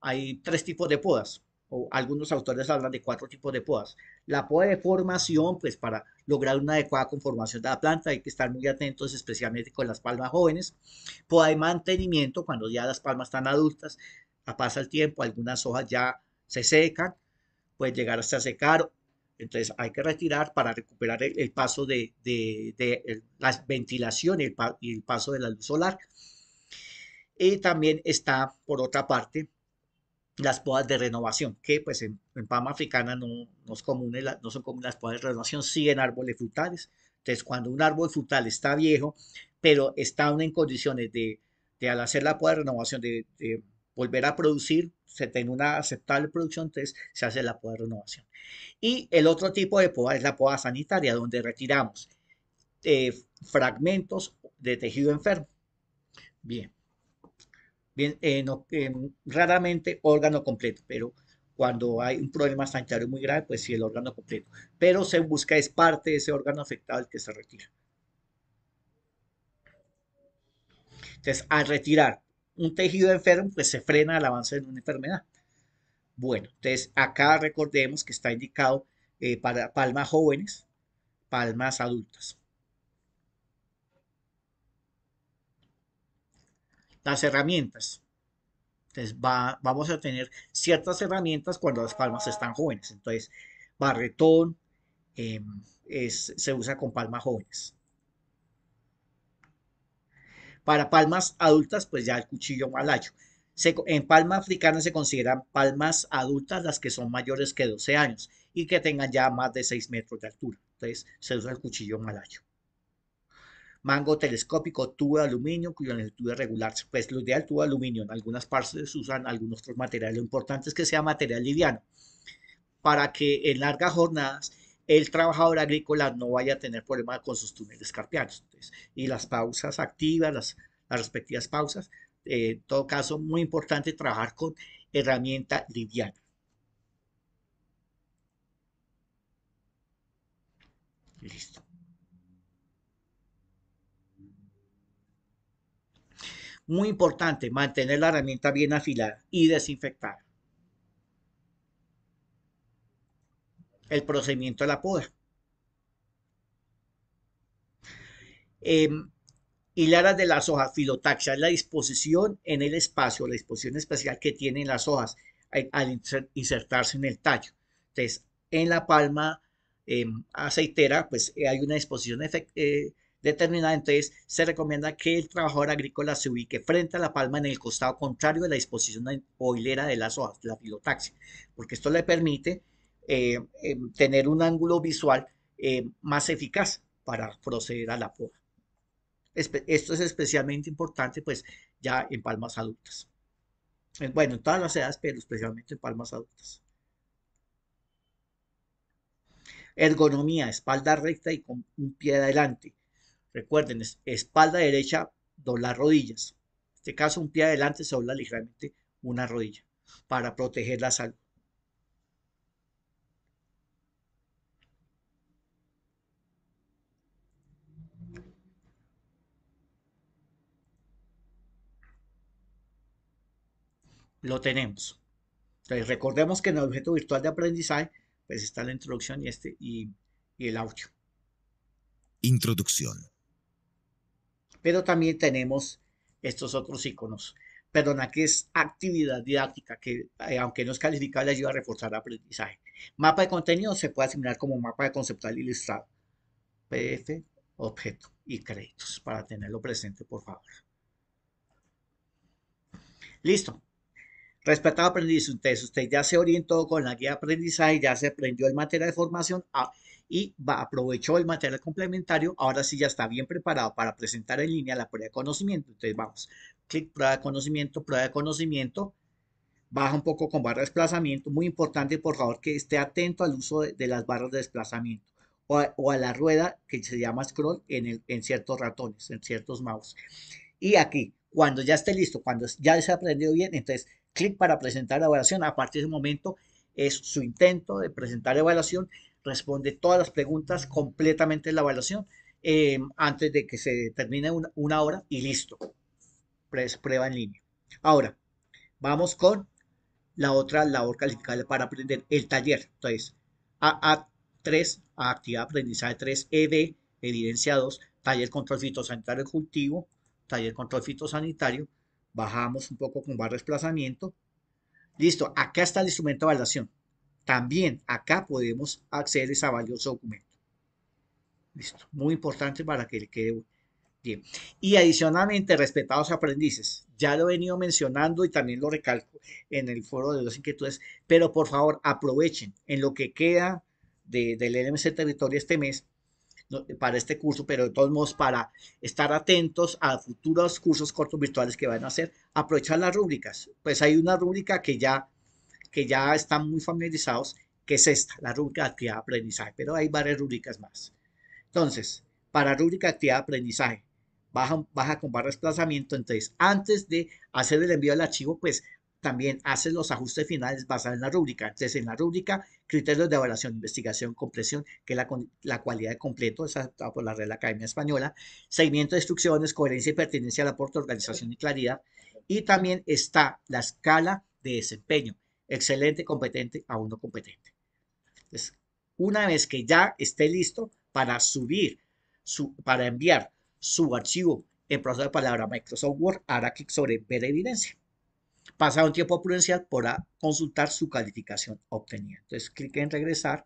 hay tres tipos de podas, o algunos autores hablan de cuatro tipos de podas. La poda de formación, pues para lograr una adecuada conformación de la planta hay que estar muy atentos, especialmente con las palmas jóvenes. Poda de mantenimiento, cuando ya las palmas están adultas, pasa el tiempo, algunas hojas ya se secan, pueden llegar hasta secar entonces hay que retirar para recuperar el, paso de, de, la ventilación y el, paso de la luz solar. Y también está, por otra parte, las podas de renovación, que pues en, Pama africana no, no, eh, no son comunes las podas de renovación, sí en árboles frutales. Entonces cuando un árbol frutal está viejo, pero está aún en condiciones de, de al hacer la poda de renovación, de volver a producir, se tiene una aceptable producción, entonces se hace la poda de renovación. Y el otro tipo de poda es la poda sanitaria, donde retiramos eh, fragmentos de tejido enfermo. Bien. Bien, eh, eh, raramente órgano completo, pero cuando hay un problema sanitario muy grave, pues sí, el órgano completo. Pero se busca, es parte de ese órgano afectado el que se retira. Entonces, al retirar un tejido enfermo, pues se frena el avance de una enfermedad. Bueno, entonces acá recordemos que está indicado eh, para palmas jóvenes, palmas adultas. Las herramientas. Entonces vamos a tener ciertas herramientas cuando las palmas están jóvenes. Entonces, barretón em, se usa con palmas jóvenes. Para palmas adultas, pues ya el cuchillo malayo. en palma africana se consideran palmas adultas las que son mayores que 12 años y que tengan ya más de 6 metros de altura. Entonces se usa el cuchillo malayo. Mango telescópico, tubo de aluminio, cuya longitud es regular. Pues lo ideal tubo de aluminio. En algunas partes usan algunos otros materiales. Lo importante es que sea material liviano para que en largas jornadas el trabajador agrícola no vaya a tener problemas con sus túneles carpianos. y las pausas activas, las, respectivas pausas, eh, en todo caso, muy importante trabajar con herramienta liviana. Listo. Muy importante mantener la herramienta bien afilada y desinfectada. el procedimiento de la poda. Eh, em, de las hojas, filotaxia, es la disposición en el espacio, la disposición especial que tienen las hojas eh, al insertarse en el tallo. Entonces, en la palma em, aceitera, pues eh, hay una disposición eh, determinada, entonces se recomienda que el trabajador agrícola se ubique frente a la palma en el costado contrario de la disposición o hilera de las hojas, la filotaxia, porque esto le permite eh, em, tener un ángulo visual em, más eficaz para proceder a la poda. esto es especialmente importante pues ya en palmas adultas. Eh, bueno, en todas las edades, pero especialmente en palmas adultas. Ergonomía, espalda recta y con un pie adelante. Recuerden, espalda derecha, doblar rodillas. En este caso, un pie adelante se dobla ligeramente una rodilla para proteger la salud. lo tenemos. Entonces, recordemos que en el objeto virtual de aprendizaje, pues está la introducción y, este, y, el audio. Introducción. Pero también tenemos estos otros iconos. Perdona que es actividad didáctica, que eh, aunque no es calificable, ayuda a reforzar el aprendizaje. Mapa de contenido se puede asignar como mapa de conceptual ilustrado. PDF, objeto y créditos, para tenerlo presente, por favor. Listo. Respetado aprendiz, entonces usted ya se orientó con la guía de aprendizaje, ya se aprendió el material de formación ah, y va, aprovechó el material complementario. Ahora sí ya está bien preparado para presentar en línea la prueba de conocimiento. Entonces vamos, clic, prueba de conocimiento, prueba de conocimiento. Baja un poco con barra de desplazamiento. Muy importante, por favor, que esté atento al uso de, las barras de desplazamiento o a, la rueda que se llama scroll en, en ciertos ratones, en ciertos mouse. Y aquí, cuando ya esté listo, cuando ya se ha aprendido bien, entonces clic para presentar la evaluación. A partir de ese momento es su intento de presentar evaluación. Responde todas las preguntas completamente en la evaluación eh, antes de que se termine una, hora y listo. prueba en línea. Ahora, vamos con la otra labor calificable para aprender, el taller. Entonces, AA3, actividad aprendizaje 3, ED, evidencia 2, taller control fitosanitario cultivo, taller control fitosanitario, bajamos un poco con barra desplazamiento. Listo, acá está el instrumento de evaluación. También acá podemos acceder a ese valioso documento. Listo, muy importante para que le quede bien. Y adicionalmente, respetados aprendices, ya lo he venido mencionando y también lo recalco en el foro de las inquietudes, pero por favor aprovechen en lo que queda del LMC Territorio este mes para este curso, pero de todos modos para estar atentos a futuros cursos cortos virtuales que van a hacer, aprovechar las rúbricas. Pues hay una rúbrica que ya, que ya están muy familiarizados, que es esta, la rúbrica de actividad de aprendizaje, pero hay varias rúbricas más. Entonces, para rúbrica de actividad de aprendizaje, baja, baja con barra de desplazamiento, entonces antes de hacer el envío del archivo, pues también hace los ajustes finales basados en la rúbrica. Entonces, en la rúbrica, criterios de evaluación, investigación, compresión, que es la, la cualidad de completo, es por la Real Academia Española, seguimiento de instrucciones, coherencia y pertinencia al aporte, organización y claridad. Y también está la escala de desempeño, excelente, competente a uno competente. Entonces, una vez que ya esté listo para subir, su, para enviar su archivo en proceso de palabra Microsoft Word, hará clic sobre ver evidencia pasado un tiempo prudencial podrá consultar su calificación obtenida. Entonces, clic en regresar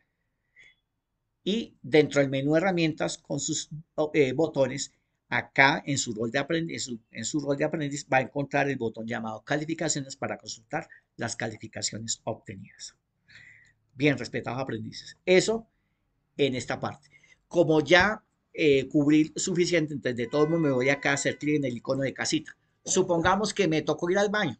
y dentro del menú herramientas con sus eh, botones, acá en su, rol de aprendiz, en su, rol de aprendiz va a encontrar el botón llamado calificaciones para consultar las calificaciones obtenidas. Bien, respetados aprendices. Eso en esta parte. Como ya eh, cubrir suficiente, entonces de todo me voy acá a hacer clic en el icono de casita. Supongamos que me tocó ir al baño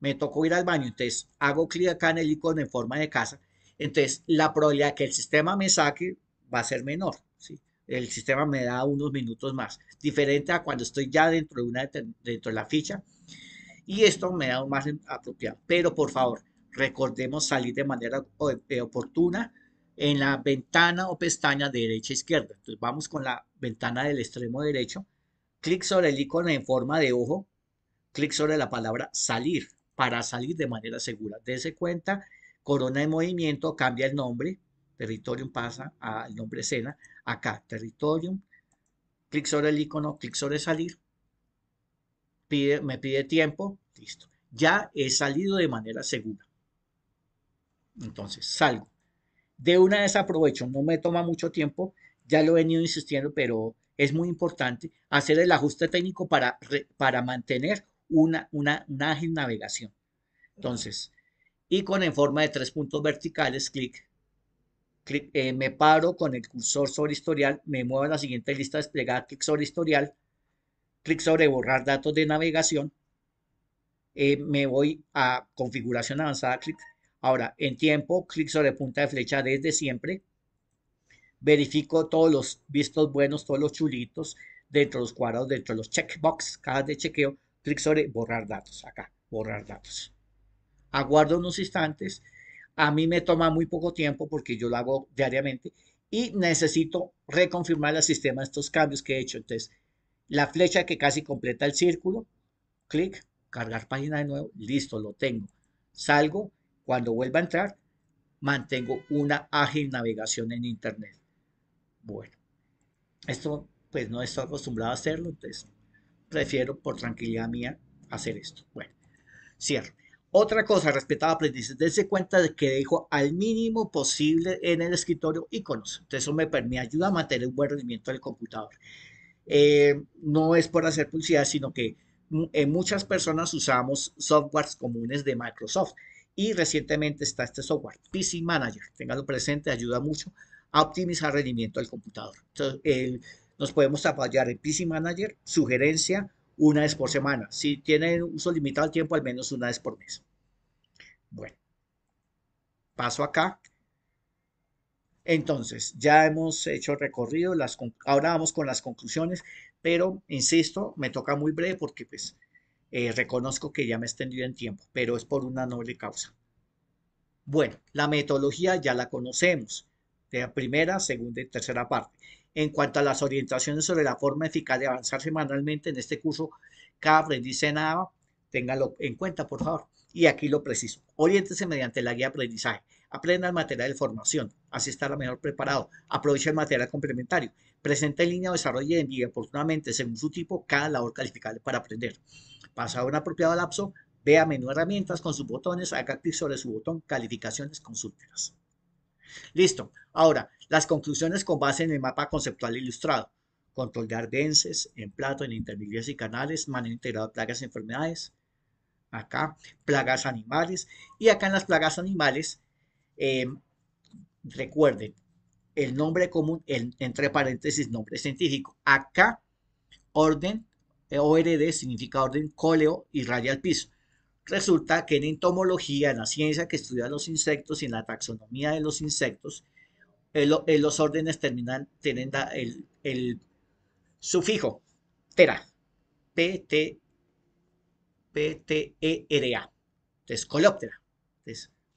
me tocó ir al baño, entonces hago clic acá en el icono en forma de casa, entonces la probabilidad que el sistema me saque va a ser menor, ¿sí? El sistema me da unos minutos más, diferente a cuando estoy ya dentro de, una, dentro de la ficha, y esto me da más apropiado. Pero por favor, recordemos salir de manera eh, oportuna en la ventana o pestaña derecha a e izquierda. Entonces vamos con la ventana del extremo derecho, clic sobre el icono en forma de ojo, clic sobre la palabra salir para salir de manera segura. Dese cuenta, Corona de Movimiento cambia el nombre, Territorium pasa al nombre escena, acá, Territorium, clic sobre el icono, clic sobre salir, me pide tiempo, listo. Ya he salido de manera segura. Entonces, salgo. De una vez aprovecho, no me toma mucho tiempo, ya lo he venido insistiendo, pero es muy importante hacer el ajuste técnico para, para mantener una, una, navegación. Entonces, y con en forma de tres puntos verticales, clic, clic eh, me paro con el cursor sobre historial, me muevo a la siguiente lista desplegada, clic sobre historial, clic sobre borrar datos de navegación, eh, me voy a configuración avanzada, clic. Ahora, en tiempo, clic sobre punta de flecha desde siempre. Verifico todos los vistos buenos, todos los chulitos, dentro de los cuadros dentro de los checkbox, cajas de chequeo, clic sobre borrar datos, acá, borrar datos. Aguardo unos instantes, a mí me toma muy poco tiempo porque yo lo hago diariamente y necesito reconfirmar el sistema estos cambios que he hecho. Entonces, la flecha que casi completa el círculo, clic, cargar página de nuevo, listo, lo tengo. Salgo, cuando vuelva a entrar, mantengo una ágil navegación en Internet. Bueno, esto pues no estoy acostumbrado a hacerlo, entonces prefiero por tranquilidad mía hacer esto. Bueno, cierro. Otra cosa, respetado aprendices, desde cuenta de que dejo al mínimo posible en el escritorio iconos. Entonces eso me, permite ayuda a mantener un buen rendimiento del computador. Eh, no es por hacer publicidad, sino que mm, en muchas personas usamos softwares comunes de Microsoft. Y recientemente está este software, PC Manager. Téngalo presente, ayuda mucho a optimizar el rendimiento del computador. Entonces, el, nos podemos apoyar en PC Manager, sugerencia, una vez por semana. Si tiene uso limitado al tiempo, al menos una vez por mes. Bueno, paso acá. Entonces, ya hemos hecho el recorrido, las, ahora vamos con las conclusiones, pero insisto, me toca muy breve porque pues eh, reconozco que ya me he extendido en tiempo, pero es por una noble causa. Bueno, la metodología ya la conocemos, de la primera, segunda y tercera parte en cuanto a las orientaciones sobre la forma eficaz de avanzarse manualmente en este curso, cada aprendiz nada, ténganlo en cuenta, por favor. Y aquí lo preciso. Oriéntese mediante la guía de aprendizaje. Aprenda el material de formación, así estará mejor preparado. Aproveche el material complementario. Presente en línea o desarrolle y oportunamente, según su tipo, cada labor calificable para aprender. Pasado un apropiado lapso, vea menú herramientas con sus botones, haga clic sobre su botón calificaciones, consultoras. Listo. Ahora, las conclusiones con base en el mapa conceptual ilustrado. Control de ardenses, en plato, en intermedios y canales, manejo integrado de plagas y enfermedades. Acá, plagas animales. Y acá en las plagas animales, em, recuerden, el nombre común, entre paréntesis, nombre científico. Acá, orden, eh, ORD significa orden cóleo y radial piso. Resulta que en entomología, en la ciencia que estudia los insectos y en la taxonomía de los insectos, eh, eh, los órdenes terminan, tienen el, sufijo tera, p t e entonces coleóptera.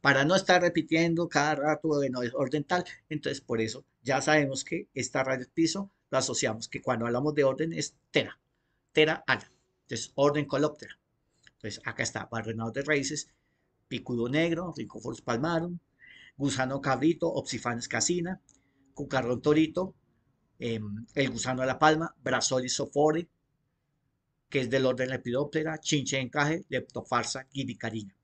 para no estar repitiendo cada rato es orden tal, entonces por eso ya sabemos que esta radio piso la asociamos, que cuando hablamos de orden es tera, tera ala, entonces orden colóptera. Entonces, pues acá está Barrenado de Raíces, Picudo Negro, Ricoforus Palmarum, Gusano Cabrito, Opsifanes Casina, Cucarrón Torito, em, El Gusano de la Palma, Brasolis Sofore, que es del orden Lepidóptera, Chinche Encaje, Leptofarsa, Gibicarina.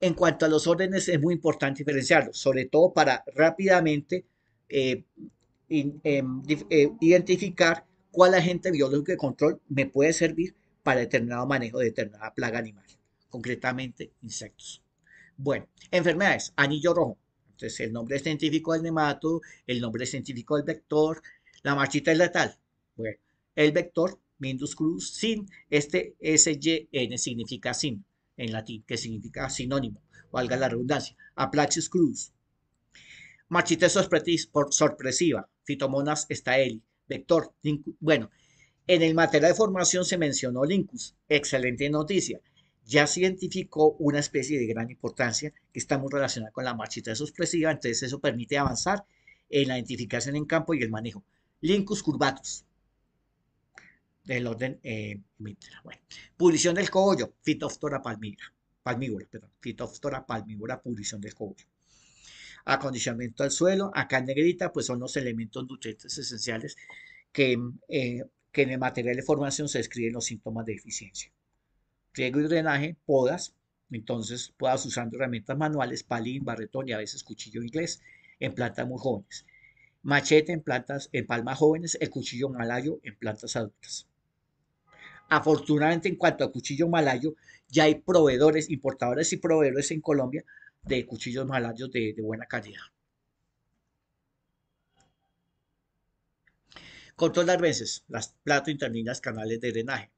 En cuanto a los órdenes, es muy importante diferenciarlos, sobre todo para rápidamente eh, em, eh, identificar cuál agente biológico de control me puede servir para determinado manejo de determinada plaga animal, concretamente insectos. Bueno, enfermedades, anillo rojo. Entonces, el nombre científico del nemato, el nombre científico del vector, la marchita es letal. Bueno, el vector, Mindus cruz, sin, este S-Y-N significa sin, en latín, que significa sinónimo, valga la redundancia, Aplaxis cruz. Marchita sorpresiva, fitomonas estaeli, vector, bueno, en el material de formación se mencionó Lincus. Excelente noticia. Ya se identificó una especie de gran importancia que está muy relacionada con la marchita suspresiva. entonces eso permite avanzar en la identificación en campo y el manejo. Lincus curvatus, del orden eh, Bueno, del cogollo, Phytophthora palmívora. palmigura, perdón, Phytophthora palmíbora, Pulición del cogollo. Acondicionamiento al suelo, acá en negrita, pues son los elementos nutrientes esenciales que eh, que en el material de formación se describen los síntomas de deficiencia. Riego y drenaje, podas, entonces podas usando herramientas manuales, palín, barretón y a veces cuchillo inglés en plantas muy jóvenes. Machete en plantas, en palmas jóvenes, el cuchillo malayo en plantas adultas. Afortunadamente, en cuanto a cuchillo malayo, ya hay proveedores, importadores y proveedores en Colombia de cuchillos malayos de buena calidad. Controlar veces las plato interminas canales de drenaje.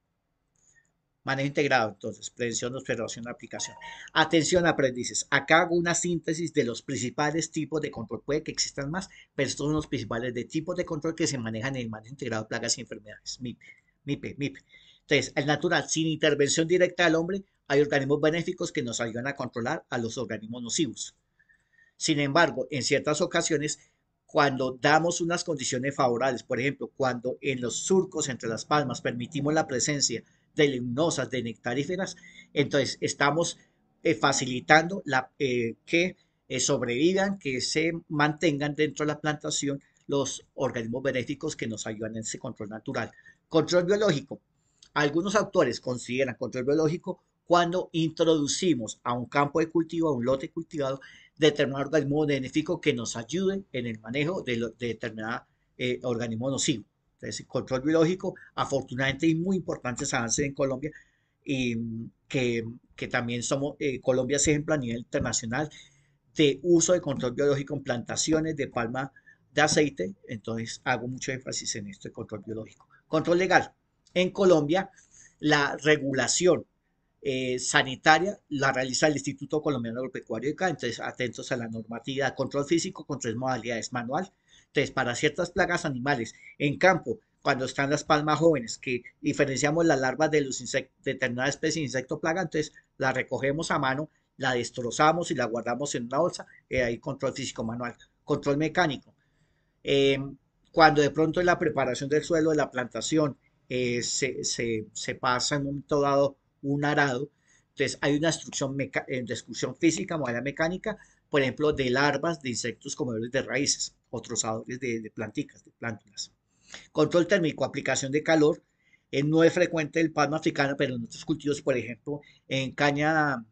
Manejo integrado, entonces, prevención, observación, aplicación. Atención, aprendices. Acá hago una síntesis de los principales tipos de control. Puede que existan más, pero estos son los principales de tipos de control que se manejan en el manejo integrado de plagas y enfermedades. MIP, MIP, MIP. Entonces, el natural, sin intervención directa del hombre, hay organismos benéficos que nos ayudan a controlar a los organismos nocivos. Sin embargo, en ciertas ocasiones cuando damos unas condiciones favorables, por ejemplo, cuando en los surcos entre las palmas permitimos la presencia de limnosas, de nectaríferas, entonces estamos eh, facilitando la, eh, que eh, sobrevivan, que se mantengan dentro de la plantación los organismos benéficos que nos ayudan en ese control natural. Control biológico. Algunos autores consideran control biológico cuando introducimos a un campo de cultivo, a un lote cultivado, Determinado organismo benéfico que nos ayude en el manejo de, lo, de determinado eh, organismo nocivo. Entonces, control biológico, afortunadamente hay muy importantes avances en Colombia y que, también somos, eh, Colombia es ejemplo a nivel internacional de uso de control biológico en plantaciones de palma de aceite, entonces hago mucho énfasis en esto control biológico. Control legal. En Colombia, la regulación eh, sanitaria la realiza el Instituto Colombiano Agropecuario ICA, entonces atentos a la normativa control físico con tres modalidades, manual, entonces para ciertas plagas animales en campo, cuando están las palmas jóvenes, que diferenciamos las larvas de los determinadas especies de insecto plaga, entonces la recogemos a mano, la destrozamos y la guardamos en una bolsa, y eh, ahí control físico manual, control mecánico. Em, cuando de pronto en la preparación del suelo de la plantación eh, se, se, pasa en un momento dado un arado. Entonces hay una destrucción, eh, destrucción física, modalidad mecánica, por ejemplo, de larvas, de insectos comedores de raíces otros trozadores de, de de plántulas. Control térmico, aplicación de calor. en eh, no es frecuente el palma africano, pero en otros cultivos, por ejemplo, en caña,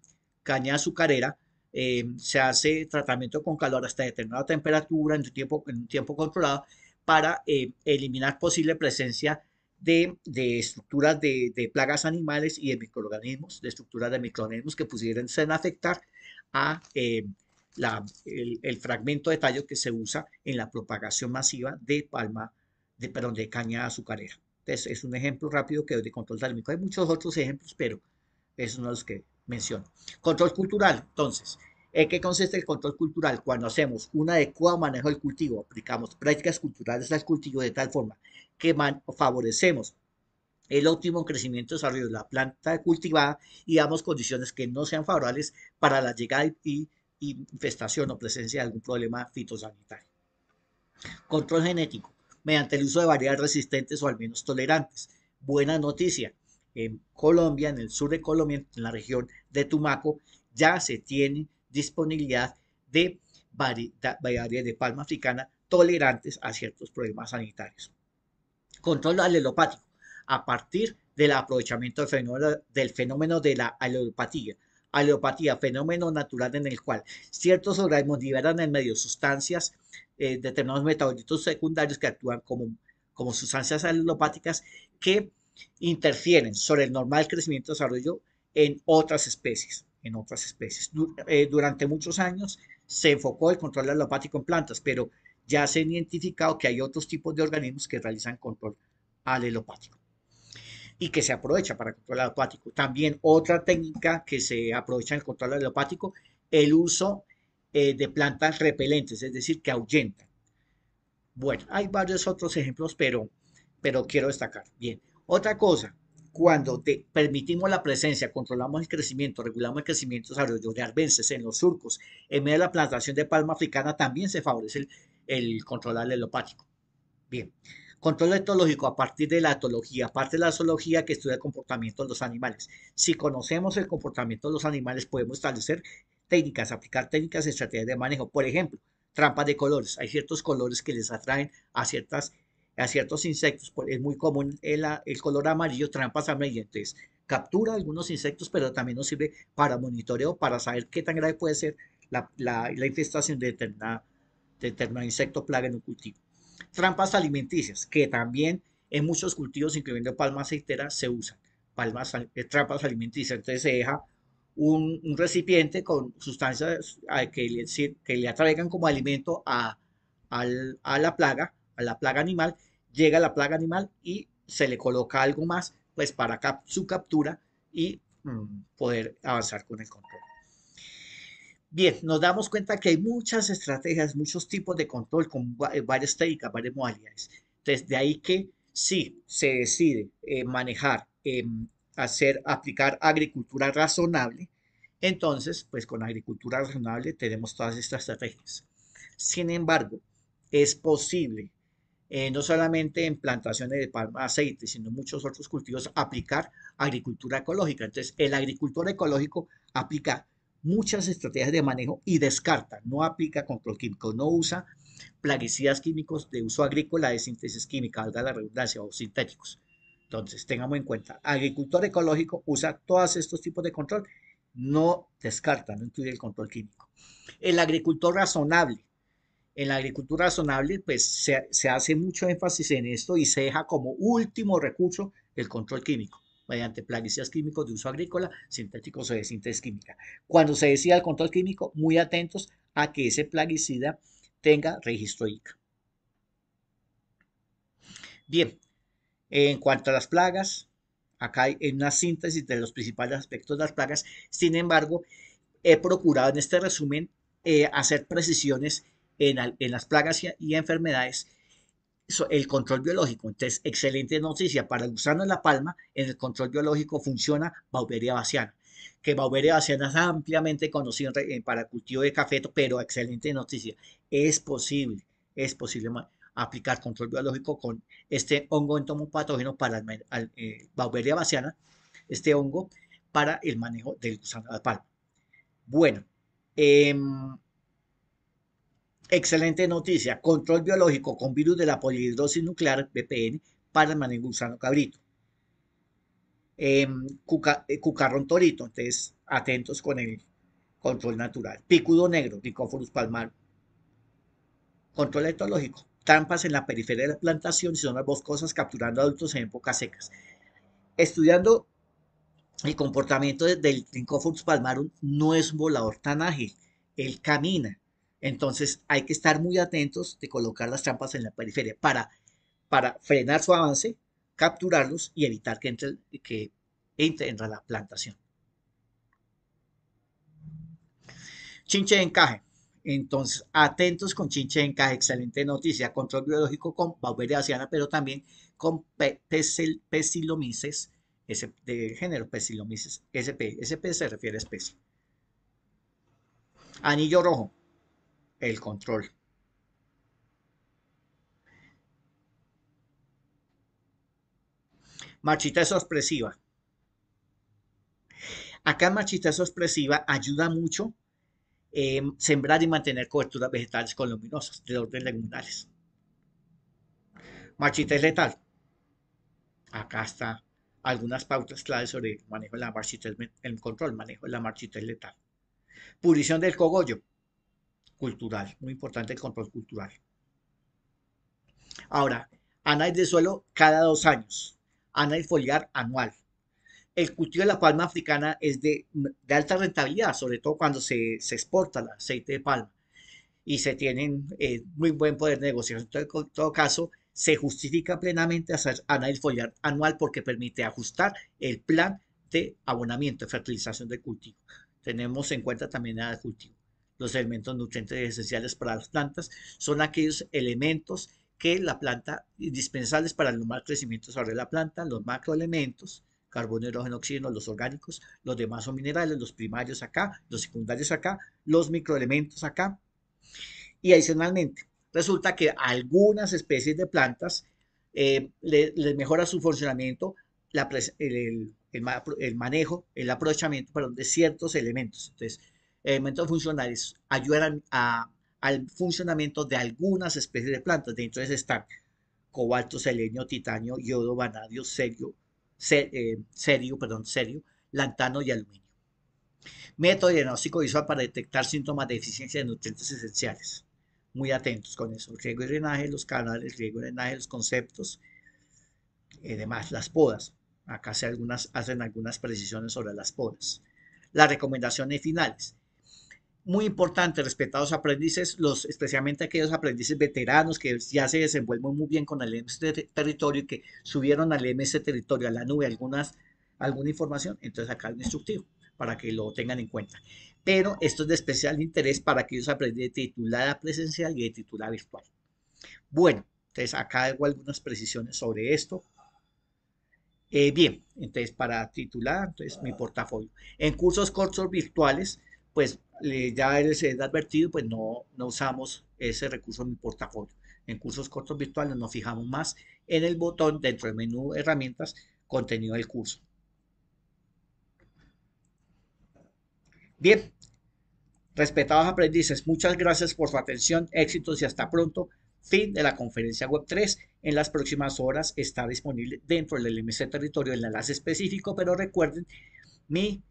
caña azucarera, eh, se hace tratamiento con calor hasta determinada temperatura en un tiempo, en un tiempo controlado para eliminar posible presencia de, estructuras de, plagas animales y de microorganismos, de estructuras de microorganismos que pudieran afectar a eh, el, fragmento de tallo que se usa en la propagación masiva de palma, de, de caña azucarera. Entonces, es un ejemplo rápido que de control térmico. Hay muchos otros ejemplos, pero es uno de los que menciono. Control cultural, entonces, ¿En qué consiste el control cultural? Cuando hacemos un adecuado manejo del cultivo, aplicamos prácticas culturales al cultivo de tal forma que favorecemos el óptimo crecimiento y desarrollo de la planta cultivada y damos condiciones que no sean favorables para la llegada y infestación o presencia de algún problema fitosanitario. Control genético, mediante el uso de variedades resistentes o al menos tolerantes. Buena noticia, en Colombia, en el sur de Colombia, en la región de Tumaco, ya se tiene disponibilidad de variedades de palma africana tolerantes a ciertos problemas sanitarios. Control alelopático. A partir del aprovechamiento del fenómeno, de la alelopatía, aleopatía, fenómeno natural en el cual ciertos organismos liberan en medio sustancias, eh, determinados metabolitos secundarios que actúan como, como sustancias alelopáticas que interfieren sobre el normal crecimiento y desarrollo en otras especies en otras especies. Eh, durante muchos años se enfocó el control alopático en plantas, pero ya se ha identificado que hay otros tipos de organismos que realizan control alelopático y que se aprovecha para control alopático. También otra técnica que se aprovecha en el control alelopático, el uso eh, de plantas repelentes, es decir, que ahuyentan. Bueno, hay varios otros ejemplos, pero, pero quiero destacar. Bien, otra cosa, cuando te permitimos la presencia, controlamos el crecimiento, regulamos el crecimiento de arbences en los surcos, en medio de la plantación de palma africana, también se favorece el, el controlar Bien, control etológico a partir de la etología, aparte de la zoología que estudia el comportamiento de los animales. Si conocemos el comportamiento de los animales, podemos establecer técnicas, aplicar técnicas estrategias de manejo. Por ejemplo, trampas de colores. Hay ciertos colores que les atraen a ciertas a ciertos insectos, pues, es muy común el, ah, color amarillo, trampas alimenticias captura algunos insectos, pero también nos sirve para monitoreo, para saber qué tan grave puede ser la, la, infestación de determinado insecto plaga en un cultivo. Trampas alimenticias, que también en muchos cultivos, incluyendo palma aceitera, se usan. Palmas, eh, trampas alimenticias, entonces se deja un, recipiente con sustancias ah, que le, que le atraigan como alimento a la plaga la plaga animal, llega la plaga animal y se le coloca algo más, pues para su captura y mm, poder avanzar con el control. Bien, nos damos cuenta que hay muchas estrategias, muchos tipos de control con eh, varias técnicas, varias modalidades. Desde ahí que si se decide eh, manejar, em, hacer, aplicar agricultura razonable, entonces, pues con agricultura razonable tenemos todas estas estrategias. Sin embargo, es posible eh, no solamente en plantaciones de palma aceite, sino muchos otros cultivos, aplicar agricultura ecológica. Entonces, el agricultor ecológico aplica muchas estrategias de manejo y descarta, no aplica control químico, no usa plaguicidas químicos de uso agrícola de síntesis química, valga la redundancia, o sintéticos. Entonces, tengamos en cuenta, agricultor ecológico usa todos estos tipos de control, no descarta, no incluye el control químico. El agricultor razonable en la agricultura razonable, pues se, hace mucho énfasis en esto y se deja como último recurso el control químico mediante plaguicidas químicos de uso agrícola, sintéticos o de síntesis química. Cuando se decida el control químico, muy atentos a que ese plaguicida tenga registro ICA. Bien, en cuanto a las plagas, acá hay una síntesis de los principales aspectos de las plagas, sin embargo, he procurado en este resumen eh, hacer precisiones en, en las plagas y, enfermedades el control biológico. Entonces, excelente noticia para el gusano en la palma, en el control biológico funciona Bauberia vaciana que Bauberia vaciana es ampliamente conocida para cultivo de cafeto, pero excelente noticia. Es posible, es posible aplicar control biológico con este hongo entomopatógeno para el, eh, Bauberia este hongo para el manejo del gusano de la palma. Bueno, eh, Excelente noticia. Control biológico con virus de la polihidrosis nuclear, BPN, para el manejo gusano cabrito. Em, eh, cucarrón torito, entonces atentos con el control natural. Picudo negro, trincoforus palmar. Control etológico. Trampas en la periferia de la plantación y zonas boscosas capturando adultos en épocas secas. Estudiando el comportamiento del trincoforus palmarum no es un volador tan ágil. Él camina entonces hay que estar muy atentos de colocar las trampas en la periferia para, para frenar su avance, capturarlos y evitar que entre, que entre en la plantación. Chinche de encaje. Entonces, atentos con chinche de encaje. Excelente noticia. Control biológico con Bauberia asiana, pero también con Pesilomices de género Pesilomices SP. SP se refiere a especie. Anillo rojo el control. Marchita sorpresiva. Acá marchita sorpresiva ayuda mucho eh, sembrar y mantener coberturas vegetales con luminosas de orden leguminales. Marchita es letal. Acá está algunas pautas claves sobre el manejo de la marchita, el control, manejo de la marchita es letal. Purición del cogollo cultural, muy importante el control cultural. Ahora, análisis de suelo cada dos años, análisis foliar anual. El cultivo de la palma africana es de, alta rentabilidad, sobre todo cuando se, exporta el aceite de palma y se tienen eh, muy buen poder de negociación. en todo caso, se justifica plenamente hacer análisis foliar anual porque permite ajustar el plan de abonamiento, de fertilización del cultivo. Tenemos en cuenta también el cultivo. Los elementos nutrientes esenciales para las plantas son aquellos elementos que la planta, indispensables para el normal crecimiento sobre la planta, los macroelementos, carbono, hidrógeno, oxígeno, los orgánicos, los demás son minerales, los primarios acá, los secundarios acá, los microelementos acá. Y adicionalmente, resulta que algunas especies de plantas eh, les mejora su funcionamiento el, manejo, el aprovechamiento de ciertos elementos. Entonces, elementos eh, funcionales ayudan al funcionamiento de algunas especies de plantas. Dentro de están cobalto, selenio, titanio, yodo, vanadio, eh, serio, perdón, serio, lantano y aluminio. Método diagnóstico visual para detectar síntomas de deficiencia de nutrientes esenciales. Muy atentos con eso. Riego y drenaje, los canales, riego y drenaje, los conceptos, Además, eh, las podas. Acá se algunas, hacen algunas precisiones sobre las podas. Las recomendaciones finales muy importante, respetados aprendices, los, especialmente aquellos aprendices veteranos que ya se desenvuelven muy bien con el MS territorio y que subieron al MS territorio, a la nube, algunas, alguna información, entonces acá el instructivo para que lo tengan en cuenta. Pero esto es de especial interés para aquellos aprendices de titulada presencial y de titulada virtual. Bueno, entonces acá hago algunas precisiones sobre esto. Eh, bien, entonces para titular, entonces mi portafolio. En cursos cortos virtuales, pues ya ya les he advertido, pues no, no usamos ese recurso en mi portafolio. En cursos cortos virtuales nos fijamos más en el botón dentro del menú herramientas contenido del curso. Bien, respetados aprendices, muchas gracias por su atención, éxitos y hasta pronto. Fin de la conferencia web 3. En las próximas horas está disponible dentro del LMC Territorio el enlace específico, pero recuerden mi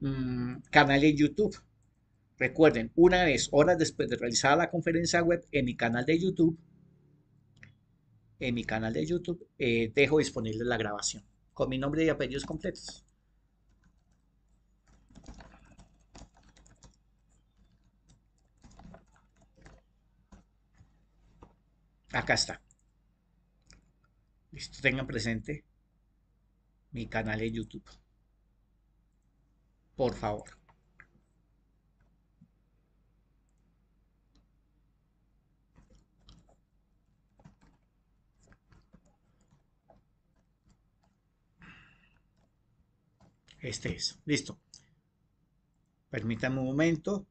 mm, canal en YouTube Recuerden, una vez, horas después de realizar la conferencia web, en mi canal de YouTube, en mi canal de YouTube, eh, dejo disponible la grabación con mi nombre y apellidos completos. Acá está. Listo, tengan presente mi canal de YouTube. Por favor. Este es. Listo. Permítanme un momento.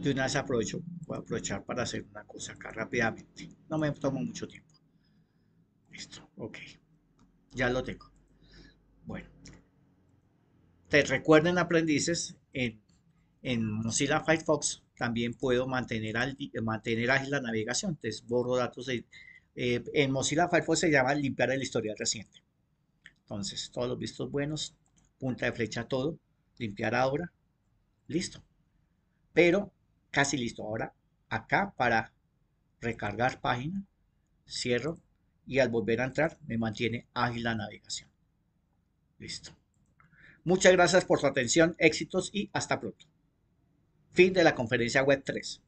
De una vez aprovecho, voy a aprovechar para hacer una cosa acá rápidamente. No me tomo mucho tiempo. Listo, ok. Ya lo tengo. Bueno. Te recuerden, aprendices, en, en Mozilla Firefox también puedo mantener, eh, mantener ágil la navegación. Entonces, borro datos. Eh, en Mozilla Firefox se llama limpiar el historial reciente. Entonces, todos los vistos buenos, punta de flecha todo, limpiar ahora, listo. Pero casi listo. Ahora, acá para recargar página, cierro y al volver a entrar me mantiene ágil la navegación. Listo. Muchas gracias por su atención, éxitos y hasta pronto. Fin de la conferencia Web 3.